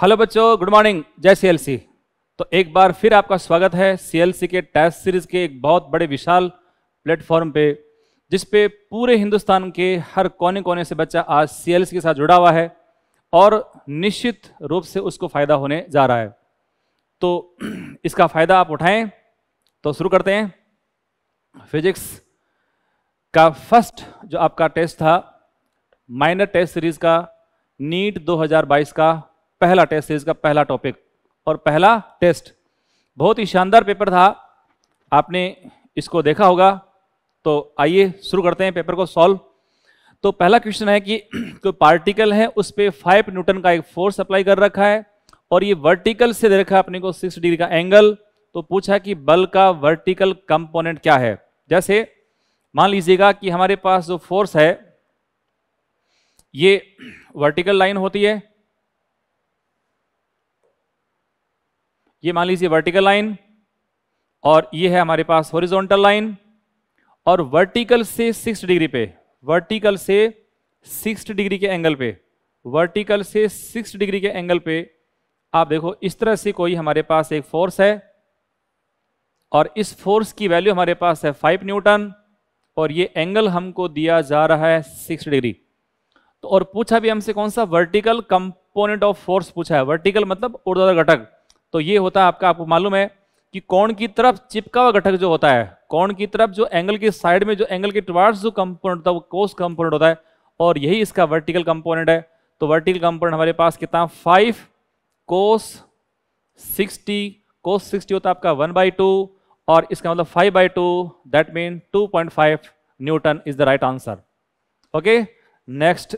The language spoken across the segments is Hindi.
हेलो बच्चों गुड मॉर्निंग जय सीएलसी तो एक बार फिर आपका स्वागत है सीएलसी के टेस्ट सीरीज के एक बहुत बड़े विशाल प्लेटफॉर्म पे जिस पे पूरे हिंदुस्तान के हर कोने कोने से बच्चा आज सीएलसी के साथ जुड़ा हुआ है और निश्चित रूप से उसको फायदा होने जा रहा है तो इसका फायदा आप उठाएं तो शुरू करते हैं फिजिक्स का फर्स्ट जो आपका टेस्ट था माइनर टेस्ट सीरीज का नीट 2022 का पहला टेस्ट सीरीज का पहला टॉपिक और पहला टेस्ट बहुत ही शानदार पेपर था आपने इसको देखा होगा तो आइए शुरू करते हैं पेपर को सॉल्व तो पहला क्वेश्चन है कि कोई पार्टिकल है उस पर फाइव न्यूटन का एक फोर्स अप्लाई कर रखा है और ये वर्टिकल से दे रखा है अपने को सिक्स डिग्री का एंगल तो पूछा कि बल का वर्टिकल कंपोनेंट क्या है जैसे मान लीजिएगा कि हमारे पास जो फोर्स है ये वर्टिकल लाइन होती है ये मान लीजिए वर्टिकल लाइन और ये है हमारे पास हॉरिजॉन्टल लाइन और वर्टिकल से सिक्स डिग्री पे वर्टिकल से सिक्स डिग्री के एंगल पे वर्टिकल से सिक्स डिग्री के एंगल पे आप देखो इस तरह से कोई हमारे पास एक फोर्स है और इस फोर्स की वैल्यू हमारे पास है फाइव न्यूटन और ये एंगल हमको दिया जा रहा है सिक्स डिग्री तो और पूछा भी हमसे कौन सा वर्टिकल कंपोनेंट ऑफ फोर्स पूछा है वर्टिकल मतलब ऊर्ध्वाधर घटक तो ये होता है आपका आपको मालूम है कि कौन की तरफ चिपका हुआ घटक जो होता है कौन की तरफ जो एंगल की साइड में जो एंगल के टुवार्ड्स जो कंपोनेंट होता है वो कोस कंपोनेंट होता है और यही इसका वर्टिकल कंपोनेंट है तो वर्टिकल कंपोनेंट हमारे पास कितना five cos sixty cos sixty होता है आपका वन बाई टू और इसका मतलब five by two that mean two point five newton is the right answer okay next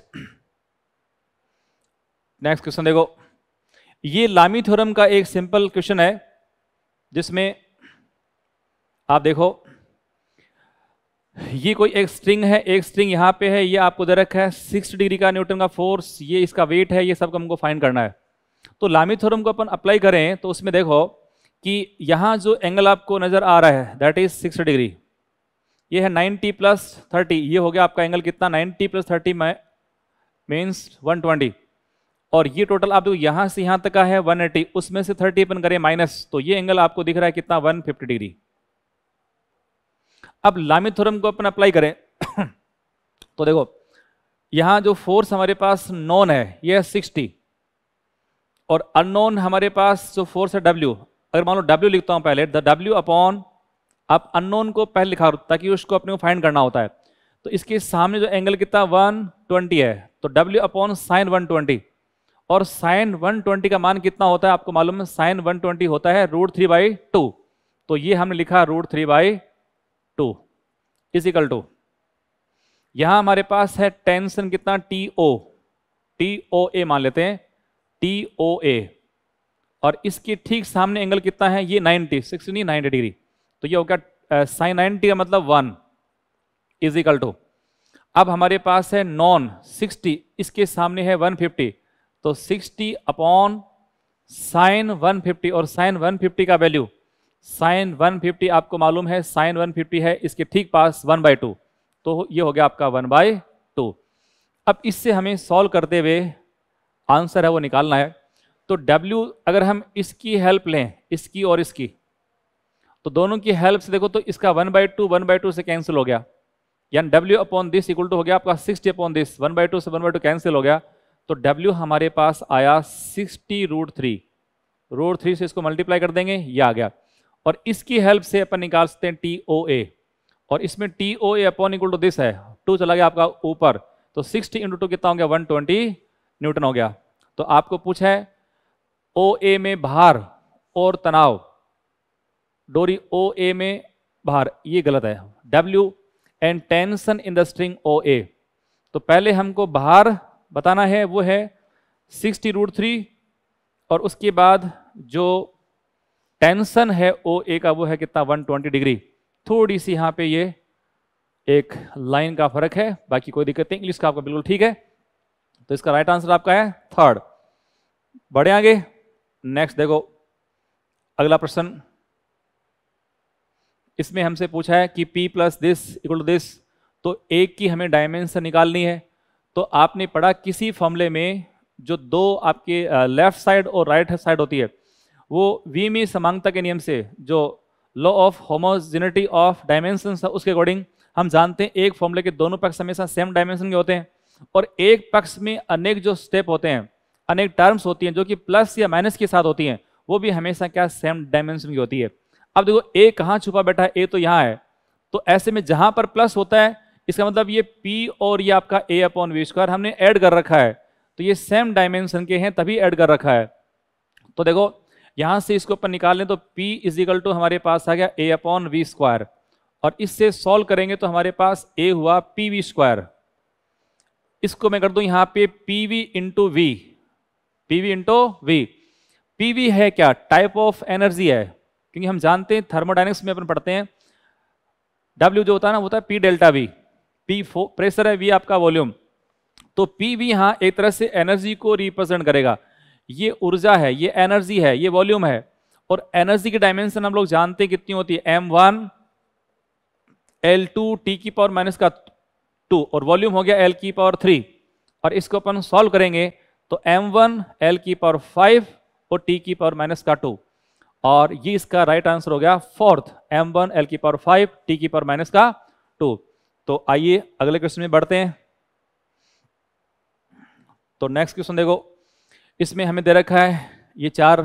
next question देखो ये लामी थ्योरम का एक सिंपल क्वेश्चन है जिसमें आप देखो ये कोई एक स्ट्रिंग है एक स्ट्रिंग यहाँ पे है ये आपको दे रखा है सिक्स डिग्री का न्यूटन का फोर्स ये इसका वेट है ये सब हमको फाइंड करना है तो लामी थ्योरम को अपन अप्लाई करें तो उसमें देखो कि यहाँ जो एंगल आपको नज़र आ रहा है दैट इज सिक्स डिग्री ये है नाइन्टी प्लस थर्टी ये हो गया आपका एंगल कितना ninety plus thirty means one twenty और ये टोटल आप देखो यहां से यहां तक का है 180 उसमें से 30 अपन करें माइनस तो ये एंगल आपको दिख रहा है कितना 150 डिग्री अब लामी थोरम को अपन अप्लाई करें तो देखो यहां जो फोर्स हमारे पास नॉन है ये है सिक्सटी और अननोन हमारे पास जो फोर्स है डब्ल्यू अगर मान लो डब्ल्यू लिखता हूं पहले द डब्ल्यू अपॉन आप अननोन को पहले लिखा ताकि उसको अपने को फाइंड करना होता है तो इसके सामने जो एंगल कितना ट्वेंटी है तो डब्ल्यू अपॉन साइन ट्वेंटी और साइन 120 का मान कितना होता है आपको मालूम है साइन 120 होता है रूट थ्री बाई टू तो ये हमने लिखा root three by two equal two यहां हमारे पास है टेंशन कितना टी ओ टी ओ ए मान लेते हैं टी ओ ए और इसके ठीक सामने एंगल कितना है ये 90 सिक्सटी नहीं 90 डिग्री तो ये हो गया साइन नाइनटी का मतलब वन इजिकल टू अब हमारे पास है नॉन 60 इसके सामने है 150 तो 60 अपॉन साइन 150 और साइन 150 का वैल्यू साइन 150 आपको मालूम है साइन 150 है इसके ठीक पास वन बाई टू तो ये हो गया आपका वन बाई टू अब इससे हमें सॉल्व करते हुए आंसर है वो निकालना है तो W अगर हम इसकी हेल्प लें इसकी और इसकी तो दोनों की हेल्प से देखो तो इसका one by two one by two से कैंसिल हो गया यानी W upon this equal to हो गया आपका sixty upon this one by two से वन बाई टू कैंसिल हो गया तो W हमारे पास आया 60 रूट थ्री रूट थ्री से इसको मल्टीप्लाई कर देंगे ये आ गया और इसकी हेल्प से अपन निकाल सकते हैं टी ओ ए और इसमें T O A upon equal to this है टू चला गया आपका ऊपर तो सिक्सटी इंटू टू कितना हो गया वन ट्वेंटी न्यूटन हो गया तो आपको पूछा है ओ ए में भार और तनाव डोरी ओ ए में भार ये गलत है W and tension in the string O A तो पहले हमको भार बताना है वो है सिक्सटी रूट थ्री और उसके बाद जो टेंसन है ओ ए का वो है कितना 120 डिग्री थोड़ी सी यहाँ पे ये एक लाइन का फर्क है बाकी कोई दिक्कत नहीं इंग्लिश का आपका बिल्कुल ठीक है तो इसका राइट आंसर आपका है थर्ड बढ़े आगे नेक्स्ट देखो अगला प्रश्न इसमें हमसे पूछा है कि p plus this equal to this तो एक की हमें डायमेंशन निकालनी है तो आपने पढ़ा किसी फॉर्मले में जो दो आपके लेफ्ट साइड और राइट साइड होती है वो वीमी समांगता के नियम से जो law of homogeneity of dimension है उसके अकॉर्डिंग हम जानते हैं एक फॉर्मूले के दोनों पक्ष हमेशा सेम डायमेंशन के होते हैं और एक पक्ष में अनेक जो स्टेप होते हैं अनेक टर्म्स होती हैं जो कि प्लस या माइनस के साथ होती हैं वो भी हमेशा क्या सेम डायमेंशन की होती है अब देखो ए कहाँ छुपा बैठा है ए तो यहाँ है तो ऐसे में जहाँ पर प्लस होता है इसका मतलब ये P और ये आपका A अपॉन वी स्क्वायर हमने ऐड कर रखा है तो ये सेम डायमेंशन के हैं तभी ऐड कर रखा है तो देखो यहाँ से इसको ऊपर निकाल लें तो P इज इक्वल टू हमारे पास आ गया A अपॉन वी स्क्वायर और इससे सॉल्व करेंगे तो हमारे पास A हुआ पी वी स्क्वायर इसको मैं कर दूं यहाँ पे P V into V P V into V P V है क्या टाइप ऑफ एनर्जी है क्योंकि हम जानते हैं थर्मोडाइनक्स में अपन पढ़ते हैं W जो होता है ना होता है P delta V P for pressure है वी आपका वॉल्यूम तो पी वी यहाँ एक तरह से एनर्जी को रिप्रेजेंट करेगा ये ऊर्जा है ये एनर्जी है ये वॉल्यूम है और एनर्जी की डायमेंशन हम लोग जानते हैं कितनी होती है M one L two T की पावर माइनस का टू और वॉल्यूम हो गया एल की पावर थ्री और इसको अपन सॉल्व करेंगे तो एम वन एल की पावर फाइव और टी की पावर माइनस का टू और ये इसका राइट आंसर हो गया फोर्थ एम वन एल की पावर फाइव टी की पावर माइनस का टू तो आइए अगले क्वेश्चन में बढ़ते हैं तो नेक्स्ट क्वेश्चन देखो इसमें हमें दे रखा है ये चार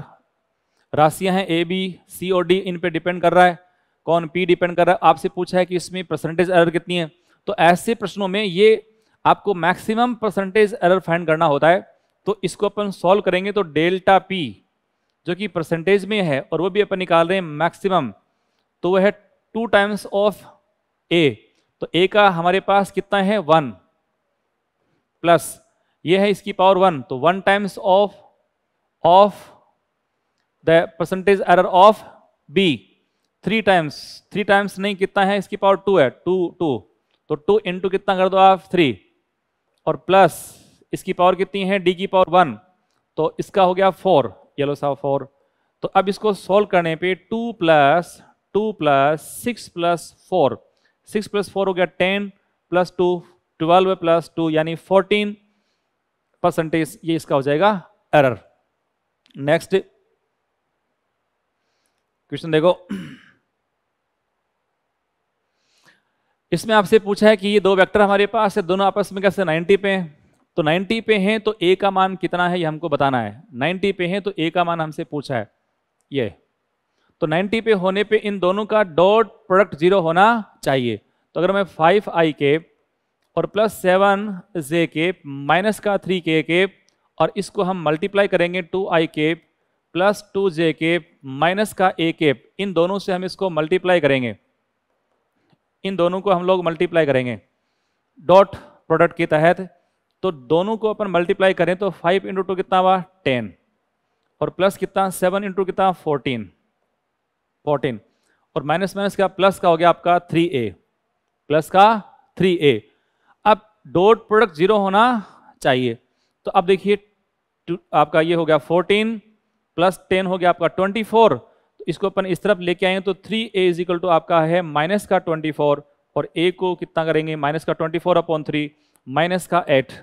राशियां हैं ए बी सी और डी इन पे डिपेंड कर रहा है कौन पी डिपेंड कर रहा है आपसे पूछा है कि इसमें परसेंटेज एरर कितनी है तो ऐसे प्रश्नों में ये आपको मैक्सिमम परसेंटेज एरर फाइंड करना होता है तो इसको अपन सॉल्व करेंगे तो डेल्टा पी जो कि परसेंटेज में है और वो भी अपन निकाल रहे हैं मैक्सिमम तो वह है टू टाइम्स ऑफ ए तो ए का हमारे पास कितना है वन प्लस ये है इसकी पावर वन तो one times of of the percentage error of B three times three times नहीं कितना है इसकी पावर टू है टू टू तो टू इंटू कितना कर दो आप थ्री और प्लस इसकी पावर कितनी है डी की पावर वन तो इसका हो गया फोर येलो सा फोर तो अब इसको सॉल्व करने पे two plus two plus six plus four six plus four हो गया ten plus two twelve plus two यानी फोर्टीन परसेंटेज ये इसका हो जाएगा एरर नेक्स्ट क्वेश्चन देखो इसमें आपसे पूछा है कि ये दो वेक्टर हमारे पास है दोनों आपस में कैसे 90 पे हैं तो 90 पे हैं तो ए का मान कितना है ये हमको बताना है 90 पे हैं तो ए का मान हमसे पूछा है ये तो 90 पे होने पे इन दोनों का डॉट प्रोडक्ट जीरो होना चाहिए तो अगर मैं फाइव आई के और प्लस सेवन जे के माइनस का थ्री के के और इसको हम मल्टीप्लाई करेंगे टू आई के प्लस टू जे के माइनस का ए के इन दोनों से हम इसको मल्टीप्लाई करेंगे इन दोनों को हम लोग मल्टीप्लाई करेंगे डॉट प्रोडक्ट के तहत तो दोनों को अपन मल्टीप्लाई करें तो फाइव इंटू टू कितना हुआ टेन और प्लस कितना सेवन इंटू कितना फोर्टीन फोर्टीन और माइनस माइनस क्या प्लस का हो गया आपका थ्री ए प्लस का थ्री ए अब डॉट प्रोडक्ट जीरो होना चाहिए तो अब देखिए आपका ये हो गया फोर्टीन प्लस टेन हो गया आपका ट्वेंटी फोर तो इसको अपन इस तरफ लेके आएंगे तो three A is equal to आपका है माइनस का ट्वेंटी फोर और ए को कितना करेंगे माइनस का twenty four upon three minus का एट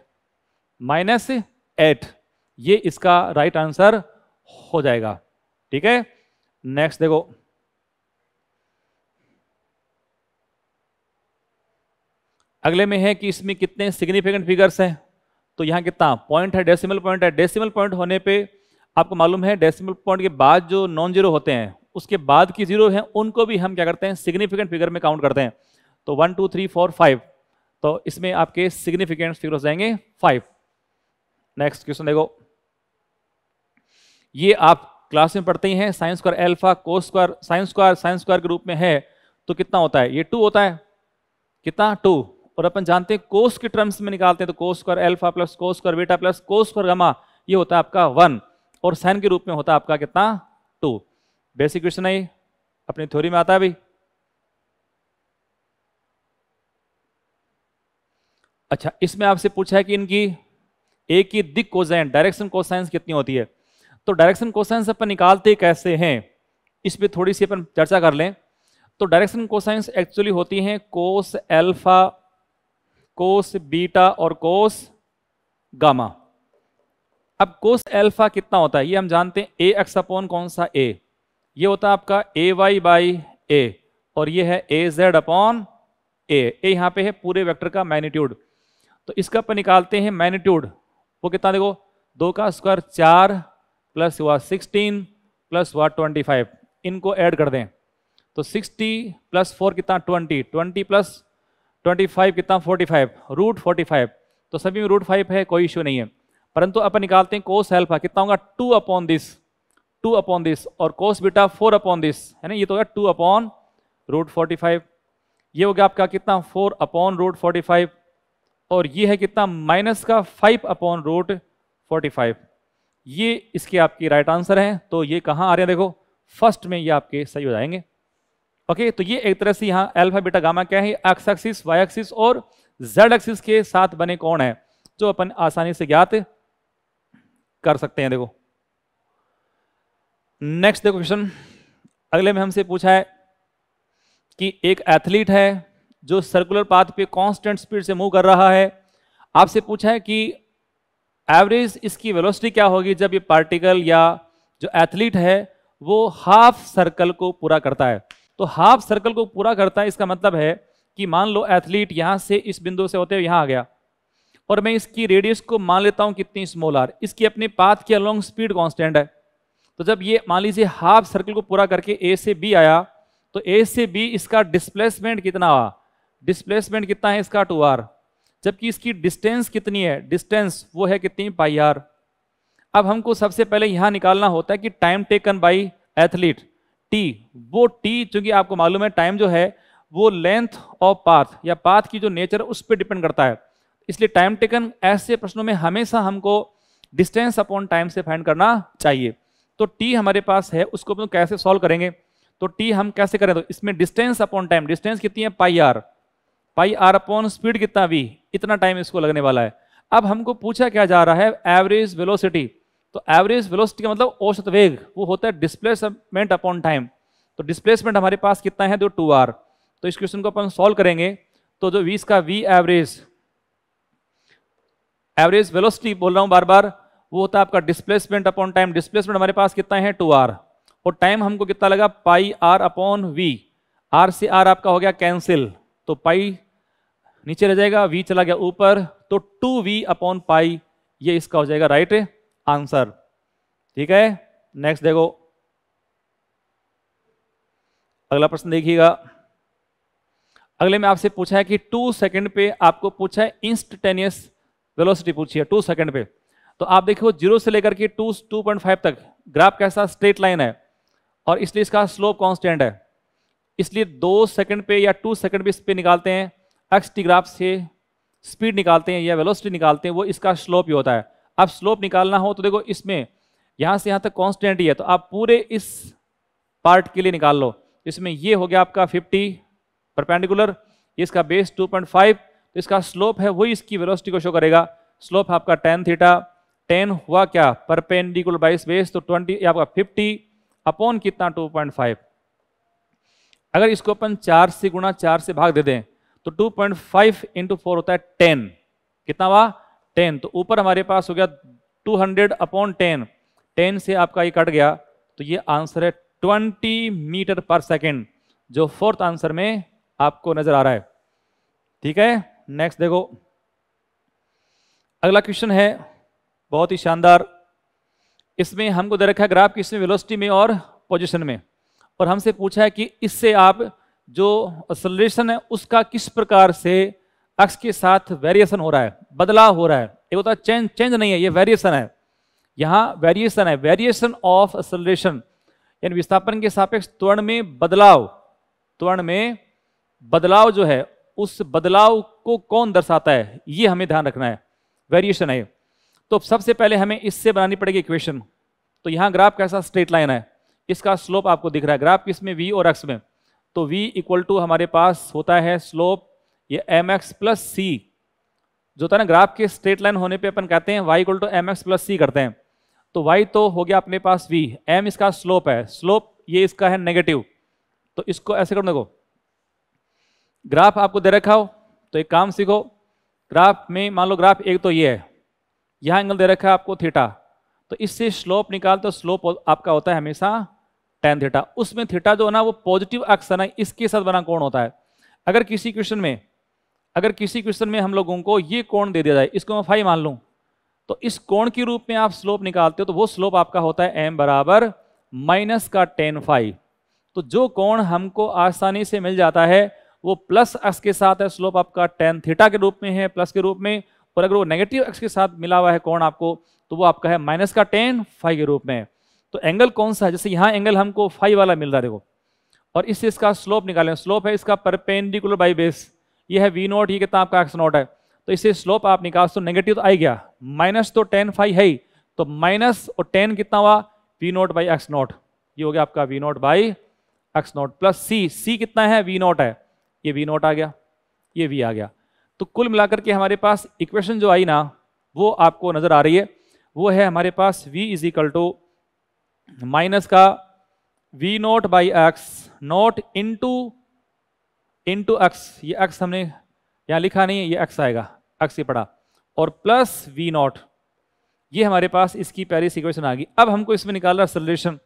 माइनस एट ये इसका राइट right आंसर हो जाएगा ठीक है नेक्स्ट देखो अगले में है कि इसमें कितने सिग्निफिकेंट फिगर्स हैं तो यहाँ कितना पॉइंट है डेसिमल पॉइंट है डेसिमल पॉइंट होने पे आपको मालूम है डेसिमल पॉइंट के बाद जो नॉन जीरो होते हैं उसके बाद की जीरो हैं उनको भी हम क्या करते हैं सिग्निफिकेंट फिगर में काउंट करते हैं तो one two three four five तो इसमें आपके सिग्निफिकेंट फिगर हो जाएंगे फाइव नेक्स्ट क्वेश्चन देखो ये आप क्लास में पढ़ते ही हैं साइंस स्क्वायर एल्फा को square sine square sine square के रूप में है तो कितना होता है ये टू होता है कितना टू और अपन जानते हैं कोस के टर्म्स में निकालते हैं तो cos square alpha plus cos square beta plus cos square gamma ये होता है आपका वन और साइन के रूप में होता है आपका कितना टू बेसिक क्वेश्चन है अपनी थ्योरी में आता है भाई अच्छा इसमें आपसे पूछा है कि इनकी एक की दिक को डायरेक्शन को कितनी होती है तो डायरेक्शन को अपन निकालते कैसे हैं इस पर थोड़ी सी अपन चर्चा कर लें तो डायरेक्शन कोसाइंस एक्चुअली होती हैं कोस एल्फा कोस बीटा और कोस गामा अब कोस एल्फा कितना होता है ये हम जानते हैं ए एक्स अपॉन कौन सा ए ये होता है आपका ए वाई बाई ए और ये है ए जेड अपॉन ए ए यहाँ पे है पूरे वेक्टर का मैग्नीट्यूड तो इसका पर निकालते हैं मैग्नीट्यूड वो कितना देखो दो का स्क्वायर चार प्लस हुआ सिक्सटीन प्लस हुआ ट्वेंटी फाइव इनको ऐड कर दें तो सिक्सटी प्लस फोर कितना twenty twenty plus twenty five कितना forty five root forty five तो सभी में रूट फाइव है कोई इश्यू नहीं है परंतु अपन निकालते हैं कोस हेल्फा कितना होगा two upon this two upon this और cos beta four upon this है ना ये तो होगा two upon root forty five ये हो गया आपका कितना four upon root forty five और ये है कितना माइनस का five upon root forty five ये इसके आपकी राइट आंसर है तो ये कहाँ आ रहे हैं देखो फर्स्ट में ये आपके सही हो जाएंगे ओके तो ये एक तरह से यहाँ अल्फा बीटा गामा क्या है एक्स एक्सिस वाई एक्सिस और जेड एक्सिस के साथ बने कौन है जो अपन आसानी से ज्ञात कर सकते हैं देखो नेक्स्ट देखो क्वेश्चन अगले में हमसे पूछा है कि एक एथलीट है जो सर्कुलर पाथ पे कांस्टेंट स्पीड से मूव कर रहा है आपसे पूछा है कि एवरेज इसकी वेलोसिटी क्या होगी जब ये पार्टिकल या जो एथलीट है वो हाफ सर्कल को पूरा करता है तो हाफ सर्कल को पूरा करता है इसका मतलब है कि मान लो एथलीट यहाँ से इस बिंदु से होते हुए यहाँ आ गया और मैं इसकी रेडियस को मान लेता हूँ कितनी स्मॉल आर इसकी अपने पाथ की अलॉन्ग स्पीड कॉन्स्टेंट है तो जब ये मान लीजिए हाफ सर्कल को पूरा करके ए से बी आया तो ए से बी इसका डिस्प्लेसमेंट कितना हुआ डिस्प्लेसमेंट कितना है इसका टू आर जबकि इसकी डिस्टेंस कितनी है डिस्टेंस वो है कितनी पाई आर अब हमको सबसे पहले यहाँ निकालना होता है कि time taken by athlete T वो टी चूंकि आपको मालूम है टाइम जो है वो लेंथ ऑफ पाथ या पाथ की जो नेचर है उस पर डिपेंड करता है इसलिए टाइम टेकन ऐसे प्रश्नों में हमेशा हमको डिस्टेंस अपॉन टाइम से फाइंड करना चाहिए तो टी हमारे पास है उसको हम कैसे सॉल्व करेंगे तो टी हम कैसे करें तो इसमें डिस्टेंस अपॉन टाइम डिस्टेंस कितनी है pi r pi r upon speed कितना वी इतना टाइम इसको लगने वाला है अब हमको पूछा क्या जा रहा है एवरेज वेलोसिटी तो एवरेज वेलोसिटी का मतलब औसत वेग वो होता है डिस्प्लेसमेंट अपॉन टाइम तो डिस्प्लेसमेंट हमारे पास कितना है दो टू आर तो इस क्वेश्चन को अपन सॉल्व करेंगे तो जो वी इसका वी एवरेज एवरेज वेलोसिटी बोल रहा हूँ बार बार वो होता है आपका डिस्प्लेसमेंट अपॉन टाइम डिस्प्लेसमेंट हमारे पास कितना है टू आर और टाइम हमको कितना लगा pi r upon V r से आर आपका हो गया कैंसिल तो पाई नीचे रह जाएगा वी चला गया ऊपर तो टू वी अपॉन पाई ये इसका हो जाएगा राइट है आंसर ठीक है नेक्स्ट देखो अगला प्रश्न देखिएगा अगले में आपसे पूछा है कि टू सेकंड पे आपको पूछा है इंस्टेनियस वेलोसिटी पूछी है टू सेकंड पे तो आप देखो जीरो से लेकर के टू टू पॉइंट फाइव तक ग्राफ कैसा स्ट्रेट लाइन है और इसलिए इसका स्लोप कांस्टेंट है इसलिए दो सेकंड पे या टू सेकंड पे पर निकालते हैं एक्स टी ग्राफ से स्पीड निकालते हैं या वेलोसिटी निकालते हैं वो इसका स्लोप ही होता है अब स्लोप निकालना हो तो देखो इसमें यहां से यहां तक कॉन्स्टेंट ही है तो आप पूरे इस पार्ट के लिए निकाल लो इसमें ये हो गया आपका 50 परपेंडिकुलर इसका बेस 2.5 तो इसका स्लोप है वही इसकी वेलोसिटी को शो करेगा स्लोप आपका टेन थीटा टेन हुआ क्या परपेंडिकुलर बाइस बेस तो ट्वेंटी आपका फिफ्टी अपॉन कितना 2.5 अगर इसको अपन चार से गुणा चार से भाग दे दें तो 2.5 पॉइंट फाइव इंटू फोर होता है 10 कितना हुआ टेन तो ऊपर हमारे पास हो गया two hundred upon ten ten से आपका ये कट गया तो ये आंसर है ट्वेंटी मीटर पर सेकेंड जो फोर्थ आंसर में आपको नजर आ रहा है ठीक है नेक्स्ट देखो अगला क्वेश्चन है बहुत ही शानदार इसमें हमको दे रखा है ग्राफ किसमें वेलोसिटी में और पोजीशन में और हमसे पूछा है कि इससे आप जो असलेशन है उसका किस प्रकार से अक्स के साथ वेरिएशन हो रहा है बदलाव हो रहा है एक होता है चेंज चेंज नहीं है ये वेरिएशन है यहाँ वेरिएशन है वेरिएशन ऑफ एक्सलेशन यानी विस्थापन के सापेक्ष त्वरण में बदलाव त्वरण में बदलाव जो है उस बदलाव को कौन दर्शाता है ये हमें ध्यान रखना है वेरिएशन है तो सबसे पहले हमें इससे बनानी पड़ेगी इक्वेशन तो यहाँ ग्राफ कैसा स्ट्रेट लाइन है इसका स्लोप आपको दिख रहा है ग्राफ किस में वी और एक्स में तो वी इक्वल टू हमारे पास होता है स्लोप ये एम एक्स प्लस सी जो था ना ग्राफ के स्ट्रेट लाइन होने पे अपन कहते हैं y equal to m x plus c करते हैं तो वाई तो हो गया अपने पास वी एम इसका स्लोप है स्लोप ये इसका है नेगेटिव तो इसको ऐसे करने को ग्राफ आपको दे रखा हो तो एक काम सीखो ग्राफ में मान लो ग्राफ एक तो ये है यहाँ एंगल दे रखा है आपको थीटा तो इससे स्लोप निकालते तो स्लोप आपका होता है हमेशा टेन थीटा उसमें थीटा जो है ना वो पॉजिटिव अक्स है इसके साथ बना कौन होता है अगर किसी क्वेश्चन में अगर किसी क्वेश्चन में हम लोगों को ये कोण दे दिया जाए इसको मैं फाइव मान लूँ तो इस कोण के रूप में आप स्लोप निकालते हो तो वो स्लोप आपका होता है एम बराबर माइनस का टेन फाइव तो जो कोण हमको आसानी से मिल जाता है वो प्लस एक्स के साथ है स्लोप आपका टेन थीटा के रूप में है प्लस के रूप में और अगर वो नेगेटिव एक्स के साथ मिला हुआ है कोण आपको तो वो आपका है माइनस का टेन फाइव के रूप में तो एंगल कौन सा है जैसे यहाँ एंगल हमको फाइव वाला मिल रहा है देखो और इससे इसका स्लोप निकालें स्लोप है इसका परपेंडिकुलर बाई बेस ये है वी नॉट ये कितना आपका एक्स नॉट है तो इसे स्लोप आप निकाल तो नेगेटिव तो आ गया माइनस तो टेन फाइव है ही तो माइनस और टेन कितना हुआ v naught by x naught ये हो गया आपका v naught by x naught plus c c कितना है वी नॉट है ये वी नॉट आ गया ये वी आ गया तो कुल मिलाकर के हमारे पास इक्वेशन जो आई ना वो आपको नज़र आ रही है वो है हमारे पास v is equal to minus का v naught by x naught into into x ये एक्स हमने यहाँ लिखा नहीं है ये एक्स आएगा एक्स ये पढ़ा और प्लस वी नॉट ये हमारे पास इसकी पैरिस इक्वेशन आ गई अब हमको इसमें निकालना सलेशन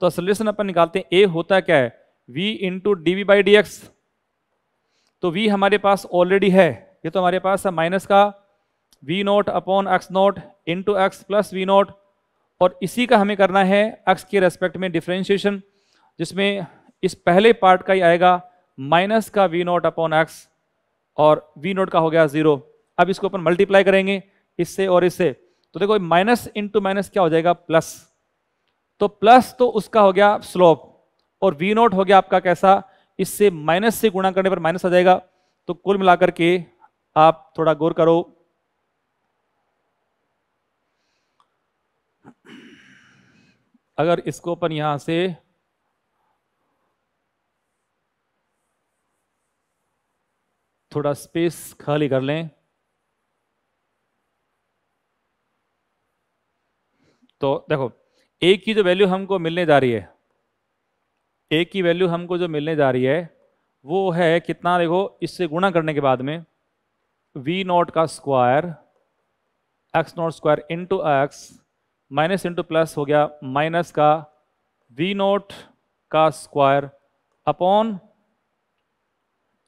तो सलेशन अपन निकालते हैं ए होता क्या है v into d we by d x तो वी हमारे पास ऑलरेडी है ये तो हमारे पास है माइनस का v naught upon x naught into x plus v naught और इसी का हमें करना है एक्स के रेस्पेक्ट में डिफ्रेंशिएशन जिसमें इस पहले पार्ट का ही आएगा माइनस का वी नोट अपॉन एक्स और वी नोट का हो गया जीरो अब इसको अपन मल्टीप्लाई करेंगे इससे और इससे तो देखो माइनस इंटू माइनस क्या हो जाएगा प्लस तो प्लस तो उसका हो गया स्लोप और वी नोट हो गया आपका कैसा इससे माइनस से गुणा करने पर माइनस आ जाएगा तो कुल मिलाकर के आप थोड़ा गौर करो अगर इसको अपन यहां से थोड़ा स्पेस खाली कर लें तो देखो एक की जो वैल्यू हमको मिलने जा रही है एक की वैल्यू हमको जो मिलने जा रही है वो है कितना देखो इससे गुणा करने के बाद में वी नॉट का square x naught square into x minus into plus हो गया माइनस का वी नॉट का स्क्वायर अपॉन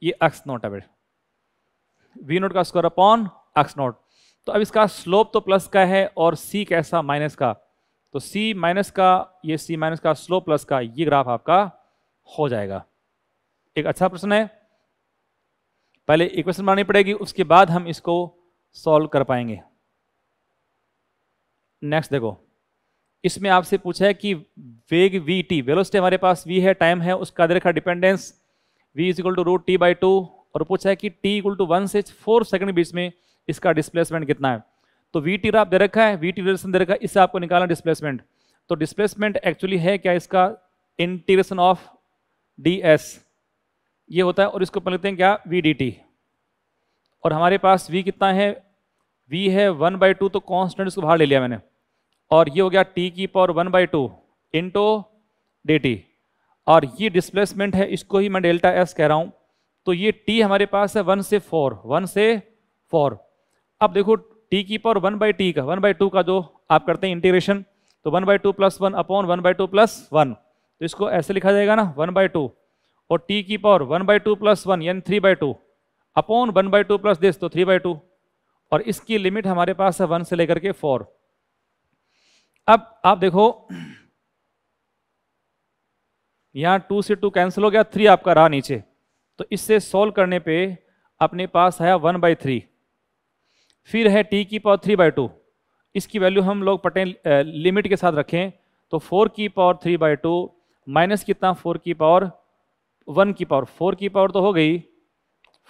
ये एक्स नॉट है बेटे वी नोट का स्क्वायर अपॉन एक्स नोट तो अब इसका स्लोप तो प्लस का है और सी कैसा माइनस का तो सी माइनस का ये सी माइनस का स्लोप प्लस का ये ग्राफ आपका हो जाएगा एक अच्छा प्रश्न है पहले इक्वेशन बनानी पड़ेगी उसके बाद हम इसको सॉल्व कर पाएंगे नेक्स्ट देखो इसमें आपसे पूछा है कि वेग वी टी वेलोसिटी हमारे पास वी है टाइम है उसका दे रखा dependence v is equal to root t by two और पूछा है कि टी इक्वल टू वन से फोर सेकंड बीच में इसका डिस्प्लेसमेंट कितना है तो वी टी ग्राफ दे रखा है वी टी रिलेशन दे रखा है इससे आपको निकालना डिस्प्लेसमेंट तो डिस्प्लेसमेंट एक्चुअली है क्या इसका इंटीग्रेशन ऑफ डी एस ये होता है और इसको अपन लेते हैं क्या वी डी टी और हमारे पास वी कितना है वी है वन बाई टू तो कॉन्स्टेंट इसको बाहर ले लिया मैंने और ये हो गया टी की power one by two into d t और ये डिस्प्लेसमेंट है इसको ही मैं डेल्टा एस कह रहा हूँ तो ये टी हमारे पास है वन से फोर वन से फोर अब देखो टी की पावर वन बाई टी का वन बाई टू का जो आप करते हैं इंटीग्रेशन तो one by two plus one upon one by two plus one तो इसको ऐसे लिखा जाएगा ना वन बाई टू और टी की power one by two plus one यानी three by two upon one by two plus this तो थ्री बाई टू और इसकी लिमिट हमारे पास है वन से लेकर के फोर अब आप देखो यहां टू से टू कैंसिल हो गया थ्री आपका रहा नीचे तो इससे सोल्व करने पे अपने पास आया वन बाई थ्री फिर है टी की पावर थ्री बाई टू इसकी वैल्यू हम लोग पटें लिमिट के साथ रखें तो फोर की power three by two minus कितना फोर की पावर वन की पावर फोर की पावर तो हो गई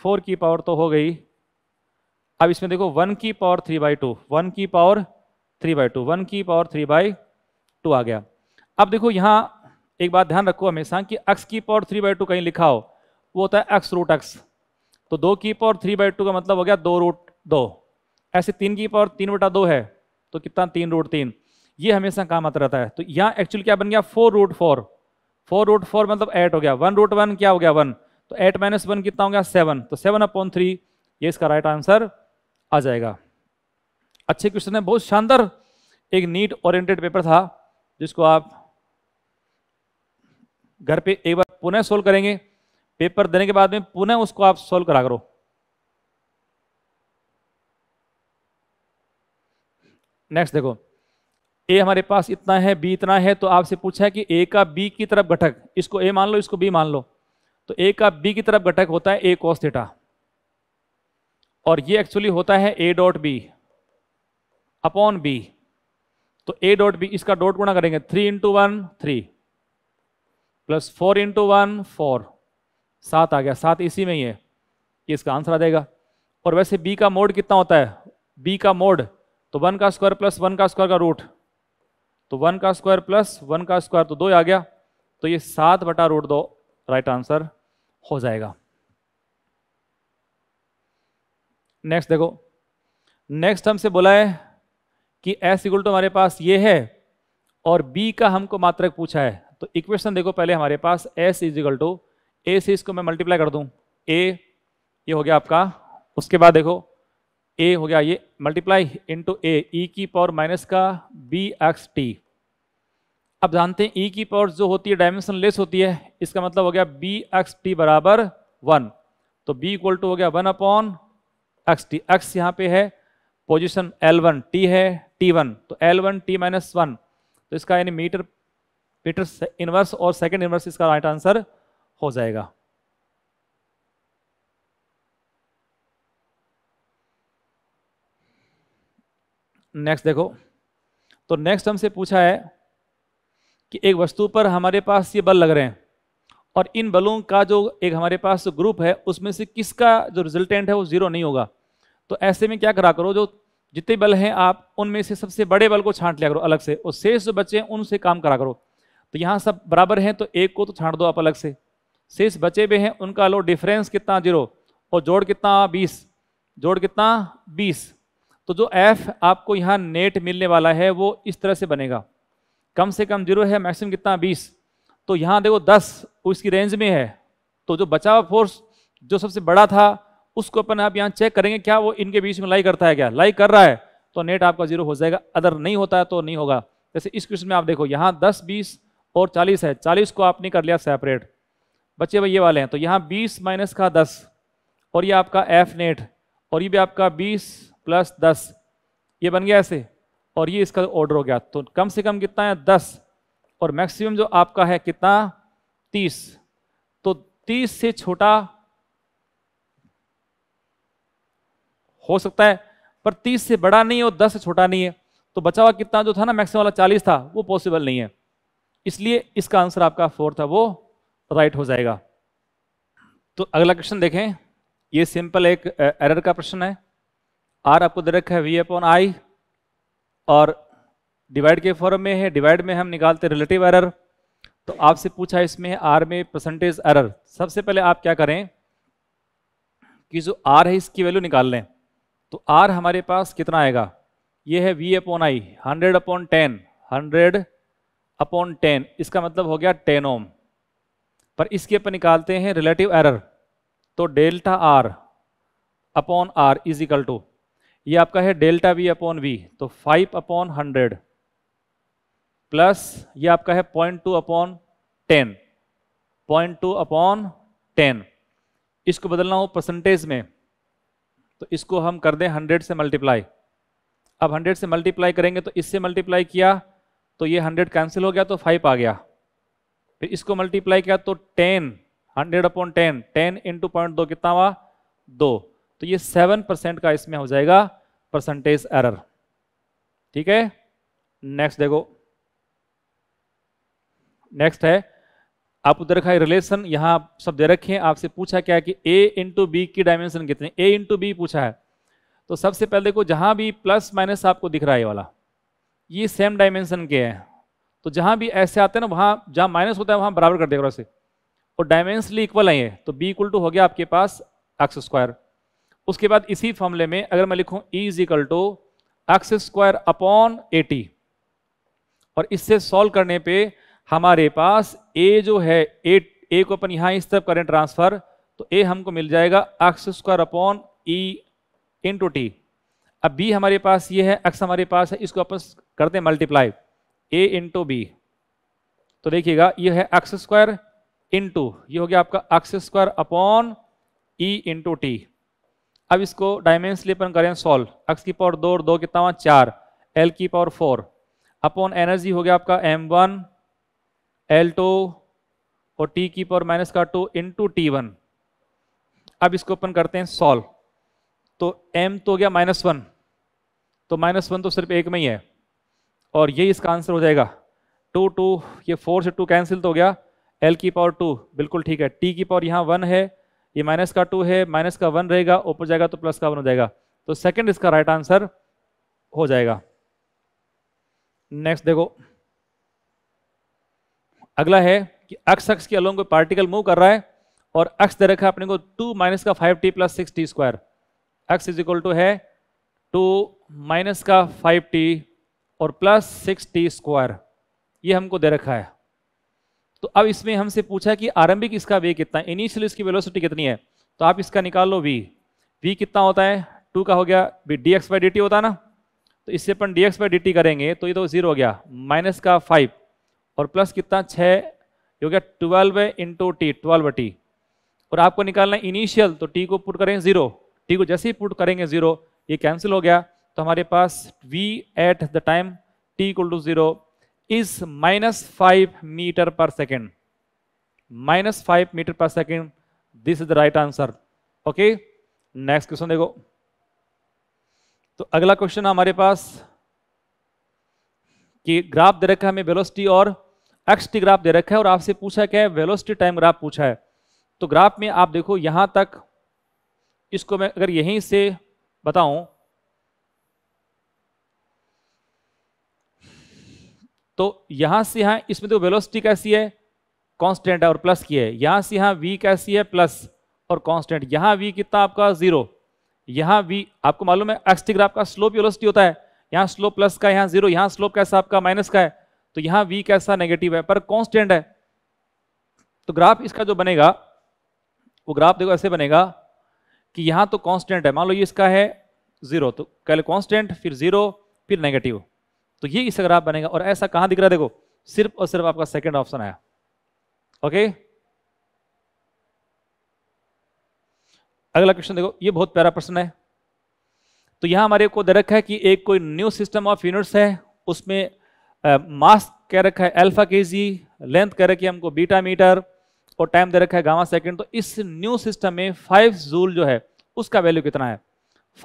फोर की पावर तो हो गई अब इसमें देखो वन की power three by two one की power three by two one की पावर थ्री बाई टू आ गया अब देखो यहाँ एक बात ध्यान रखो हमेशा कि एक्स की पावर थ्री बाई टू कहीं लिखा हो वो होता है एक्स रूट एक्स तो दो की पावर थ्री बाई टू का मतलब हो गया दो रूट दो ऐसे तीन की पावर तीन बटा दो है तो कितना तीन रूट तीन ये हमेशा काम आता रहता है तो यहाँ एक्चुअल क्या बन गया four root four four root four मतलब एट हो गया वन रूट वन क्या हो गया वन तो एट माइनस वन कितना हो गया सेवन तो सेवन अपॉन थ्री ये इसका राइट आंसर आ जाएगा अच्छे क्वेश्चन है बहुत शानदार एक नीट ओरिएंटेड पेपर था जिसको आप घर पे एक बार पुनः सोल्व करेंगे पेपर देने के बाद में पुनः उसको आप सोल्व करा करो नेक्स्ट देखो ए हमारे पास इतना है बी इतना है तो आपसे पूछा है कि ए का बी की तरफ घटक इसको ए मान लो इसको बी मान लो तो ए का बी की तरफ घटक होता है ए कॉस थीटा और ये एक्चुअली होता है a dot b upon b तो ए डॉट बी इसका डॉट गुणा करेंगे three into one three plus four into one four सात आ गया सात इसी में ही है कि इसका आंसर आ जाएगा और वैसे बी का मोड कितना होता है बी का मोड तो वन का स्क्वायर प्लस वन का स्क्वायर का रूट तो वन का स्क्वायर प्लस वन का स्क्वायर तो दो ही आ गया तो ये सात बटा रूट दो राइट आंसर हो जाएगा नेक्स्ट देखो नेक्स्ट हमसे बोला है कि एस इक्वल टू हमारे पास ये है और बी का हमको मात्रक पूछा है तो इक्वेशन देखो पहले हमारे पास s is equal to a से इसको मैं मल्टीप्लाई कर दूं ए ये हो गया आपका उसके बाद देखो ए हो गया ये मल्टीप्लाई टू ए ई की पावर माइनस का बी एक्स टी आप जानते हैं ई e की पावर जो होती है डायमेंशन लेस होती है इसका मतलब हो गया बी एक्स टी बराबर वन तो बी इक्वल टू हो गया one upon x t x यहाँ पे है पोजिशन एल वन टी है टी वन तो l one T minus one तो इसका यानी मीटर मीटर इनवर्स और सेकेंड इनवर्स इसका राइट आंसर हो जाएगा नेक्स्ट देखो तो नेक्स्ट हमसे पूछा है कि एक वस्तु पर हमारे पास ये बल लग रहे हैं और इन बलों का जो एक हमारे पास ग्रुप है उसमें से किसका जो रिजल्टेंट है वो जीरो नहीं होगा तो ऐसे में क्या करा करो जो जितने बल हैं आप उनमें से सबसे बड़े बल को छांट लिया करो अलग से और शेष जो बच्चे हैं उनसे काम करा करो तो यहाँ सब बराबर हैं तो एक को तो छांट दो आप अलग से शेष बचे हुए हैं उनका लो डिफरेंस कितना जीरो और जोड़ कितना बीस जोड़ कितना बीस तो जो एफ आपको यहाँ नेट मिलने वाला है वो इस तरह से बनेगा कम से कम जीरो है मैक्सिमम कितना बीस तो यहाँ देखो दस उसकी रेंज में है तो जो बचा हुआ फोर्स जो सबसे बड़ा था उसको अपन आप यहाँ चेक करेंगे क्या वो इनके बीच में लाई करता है क्या लाई कर रहा है तो नेट आपका जीरो हो जाएगा अदर नहीं होता है तो नहीं होगा जैसे इस क्वेश्चन में आप देखो यहाँ दस बीस और चालीस है चालीस को आपने कर लिया सेपरेट बच्चे भाई ये वाले हैं तो यहाँ बीस माइनस का दस और ये आपका एफ नेट और ये भी आपका बीस प्लस दस ये बन गया ऐसे और ये इसका ऑर्डर हो गया तो कम से कम कितना है दस और मैक्सिमम जो आपका है कितना तीस तो तीस से छोटा हो सकता है पर तीस से बड़ा नहीं है और दस से छोटा नहीं है तो बचा हुआ कितना जो था ना मैक्सिमम वाला चालीस था वो पॉसिबल नहीं है इसलिए इसका आंसर आपका फोर्थ था वो राइट हो जाएगा तो अगला क्वेश्चन देखें ये सिंपल एक एरर का प्रश्न है आर आपको दे रखा है वी अपॉन आई और डिवाइड के फॉर्म में है डिवाइड में हम निकालते रिलेटिव एरर तो आपसे पूछा इसमें आर में परसेंटेज एरर सबसे पहले आप क्या करें कि जो आर है इसकी वैल्यू निकाल लें तो आर हमारे पास कितना आएगा ये है v upon i hundred upon ten hundred upon ten इसका मतलब हो गया टेन ओम पर इसके ऊपर निकालते हैं रिलेटिव एरर तो delta are upon r is equal to ये आपका है डेल्टा वी अपॉन वी तो फाइव अपॉन हंड्रेड प्लस ये आपका है point two upon ten point two upon ten इसको बदलना हो परसेंटेज में तो इसको हम कर दें हंड्रेड से मल्टीप्लाई अब हंड्रेड से मल्टीप्लाई करेंगे तो इससे मल्टीप्लाई किया तो ये हंड्रेड कैंसिल हो गया तो फाइव आ गया फिर तो इसको मल्टीप्लाई किया तो ten hundred upon ten ten into point दो कितना हुआ दो तो ये सेवन परसेंट का इसमें हो जाएगा परसेंटेज एरर ठीक है नेक्स्ट देखो नेक्स्ट है आप उधर रखा है रिलेशन यहां सब दे रखे हैं आपसे पूछा क्या है कि ए इंटू बी की डायमेंशन कितनी ए इंटू बी पूछा है तो सबसे पहले देखो जहां भी प्लस माइनस आपको दिख रहा है वाला ये सेम डायमेंशन के हैं तो जहाँ भी ऐसे आते हैं ना वहाँ जहाँ माइनस होता है वहाँ बराबर कर देगा से और डायमेंशनली इक्वल है तो बी इक्वल टू हो गया आपके पास एक्स स्क्वायर उसके बाद इसी फॉर्मले में अगर मैं लिखूँ e is equal to x square upon a t और इससे सॉल्व करने पे हमारे पास ए जो है ए ए को अपन यहाँ इस तरफ करें ट्रांसफर तो ए हमको मिल जाएगा x square upon e into T अब बी हमारे पास ये है एक्स हमारे पास है इसको अपन कर दें मल्टीप्लाई ए इंटू बी तो देखिएगा ये है एक्स स्क्वायर इंटू ये हो गया आपका x square upon e into T अब इसको डायमेंसलीपन करें सॉल्व एक्स की पावर दो और दो कितना हुआ चार एल की पावर फोर अपॉन एनर्जी हो गया आपका एम वन एल टू और टी की पावर माइनस का टू इंटू टी वन अब इसको ओपन करते हैं सॉल्व तो एम तो हो गया माइनस वन तो माइनस वन तो सिर्फ एक में ही है और ये इसका आंसर हो जाएगा टू टू ये फोर से टू कैंसिल तो हो गया एल की पावर टू बिल्कुल ठीक है टी की पावर यहाँ वन है ये माइनस का टू है माइनस का वन रहेगा ऊपर जाएगा तो प्लस का वन हो जाएगा तो सेकंड इसका राइट आंसर हो जाएगा नेक्स्ट देखो अगला है कि अक्स अक्स के अलोंग कोई पार्टिकल मूव कर रहा है और अक्स दे रखा है अपने को टू माइनस का five t plus six t square x is equal to है टू माइनस का फाइव टी और प्लस सिक्स टी स्क्वायर ये हमको दे रखा है तो अब इसमें हमसे पूछा कि आरंभिक इसका वे कितना है इनिशियल इसकी वेलोसिटी कितनी है तो आप इसका निकाल लो वी वी कितना होता है टू का हो गया v d x by D t होता ना तो इससे अपन d x by D t करेंगे तो ये तो जीरो हो गया माइनस का फाइव और प्लस कितना छः हो गया twelve into t twelve t और आपको निकालना है इनिशियल तो टी को पुट करेंगे जीरो टी को जैसे ही पुट करेंगे जीरो ये कैंसिल हो गया तो हमारे पास v at the time t equal to zero is minus five metre per second minus five metre per second this is the right answer okay next question देखो तो अगला क्वेश्चन हमारे पास कि ग्राफ दे रखा है हमें वेलोसिटी और एक्स टी ग्राफ दे रखा है और आपसे पूछा क्या है वेलोसिटी टाइम ग्राफ पूछा है तो ग्राफ में आप देखो यहां तक इसको मैं अगर यहीं से बताऊं तो यहां से यहां इसमें तो वेलोसिटी कैसी है कांस्टेंट है और प्लस की है यहां से यहां वी कैसी है प्लस और कांस्टेंट यहां वी कितना आपका जीरो यहां वी आपको मालूम है टी ग्राफ का स्लोप वेलोसिटी होता है यहां स्लोप प्लस का यहां जीरो यहां स्लोप कैसा आपका माइनस का है तो यहां वी कैसा नेगेटिव है पर कॉन्स्टेंट है तो ग्राफ इसका जो बनेगा वो ग्राफ देखो ऐसे बनेगा कि यहां तो कॉन्स्टेंट है मान लो ये इसका है जीरो तो कल कॉन्स्टेंट फिर जीरो फिर नेगेटिव तो ये इसका ग्राफ बनेगा और ऐसा कहां दिख रहा है देखो सिर्फ और सिर्फ आपका सेकंड ऑप्शन आया ओके अगला क्वेश्चन देखो ये बहुत प्यारा प्रश्न है तो यहां हमारे को दे रखा है कि एक कोई न्यू सिस्टम ऑफ यूनिट्स है उसमें मास कह रखा है अल्फा के लेंथ कह रखी है हमको बीटा मीटर और टाइम दे रखा है गामा सेकंड तो इस न्यू सिस्टम में फाइव जूल जो है उसका वैल्यू कितना है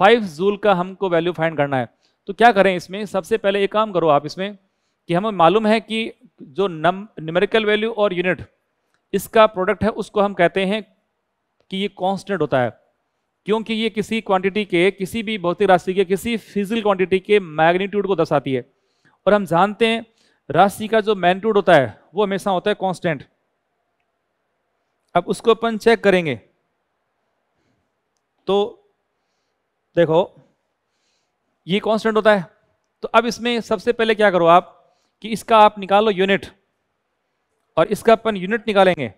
फाइव जूल का हमको वैल्यू फाइंड करना है तो क्या करें इसमें सबसे पहले एक काम करो आप इसमें कि हमें मालूम है कि जो नम न्यूमेरिकल वैल्यू और यूनिट इसका प्रोडक्ट है उसको हम कहते हैं कि ये कांस्टेंट होता है क्योंकि ये किसी क्वांटिटी के किसी भी भौतिक राशि के किसी फिजिकल क्वांटिटी के मैग्नीट्यूड को दर्शाती है और हम जानते हैं राशि का जो मैग्नीट्यूड होता है वो हमेशा होता है कॉन्स्टेंट अब उसको अपन चेक करेंगे तो देखो ये कांस्टेंट होता है तो अब इसमें सबसे पहले क्या करो आप कि इसका आप निकालो यूनिट और इसका अपन यूनिट निकालेंगे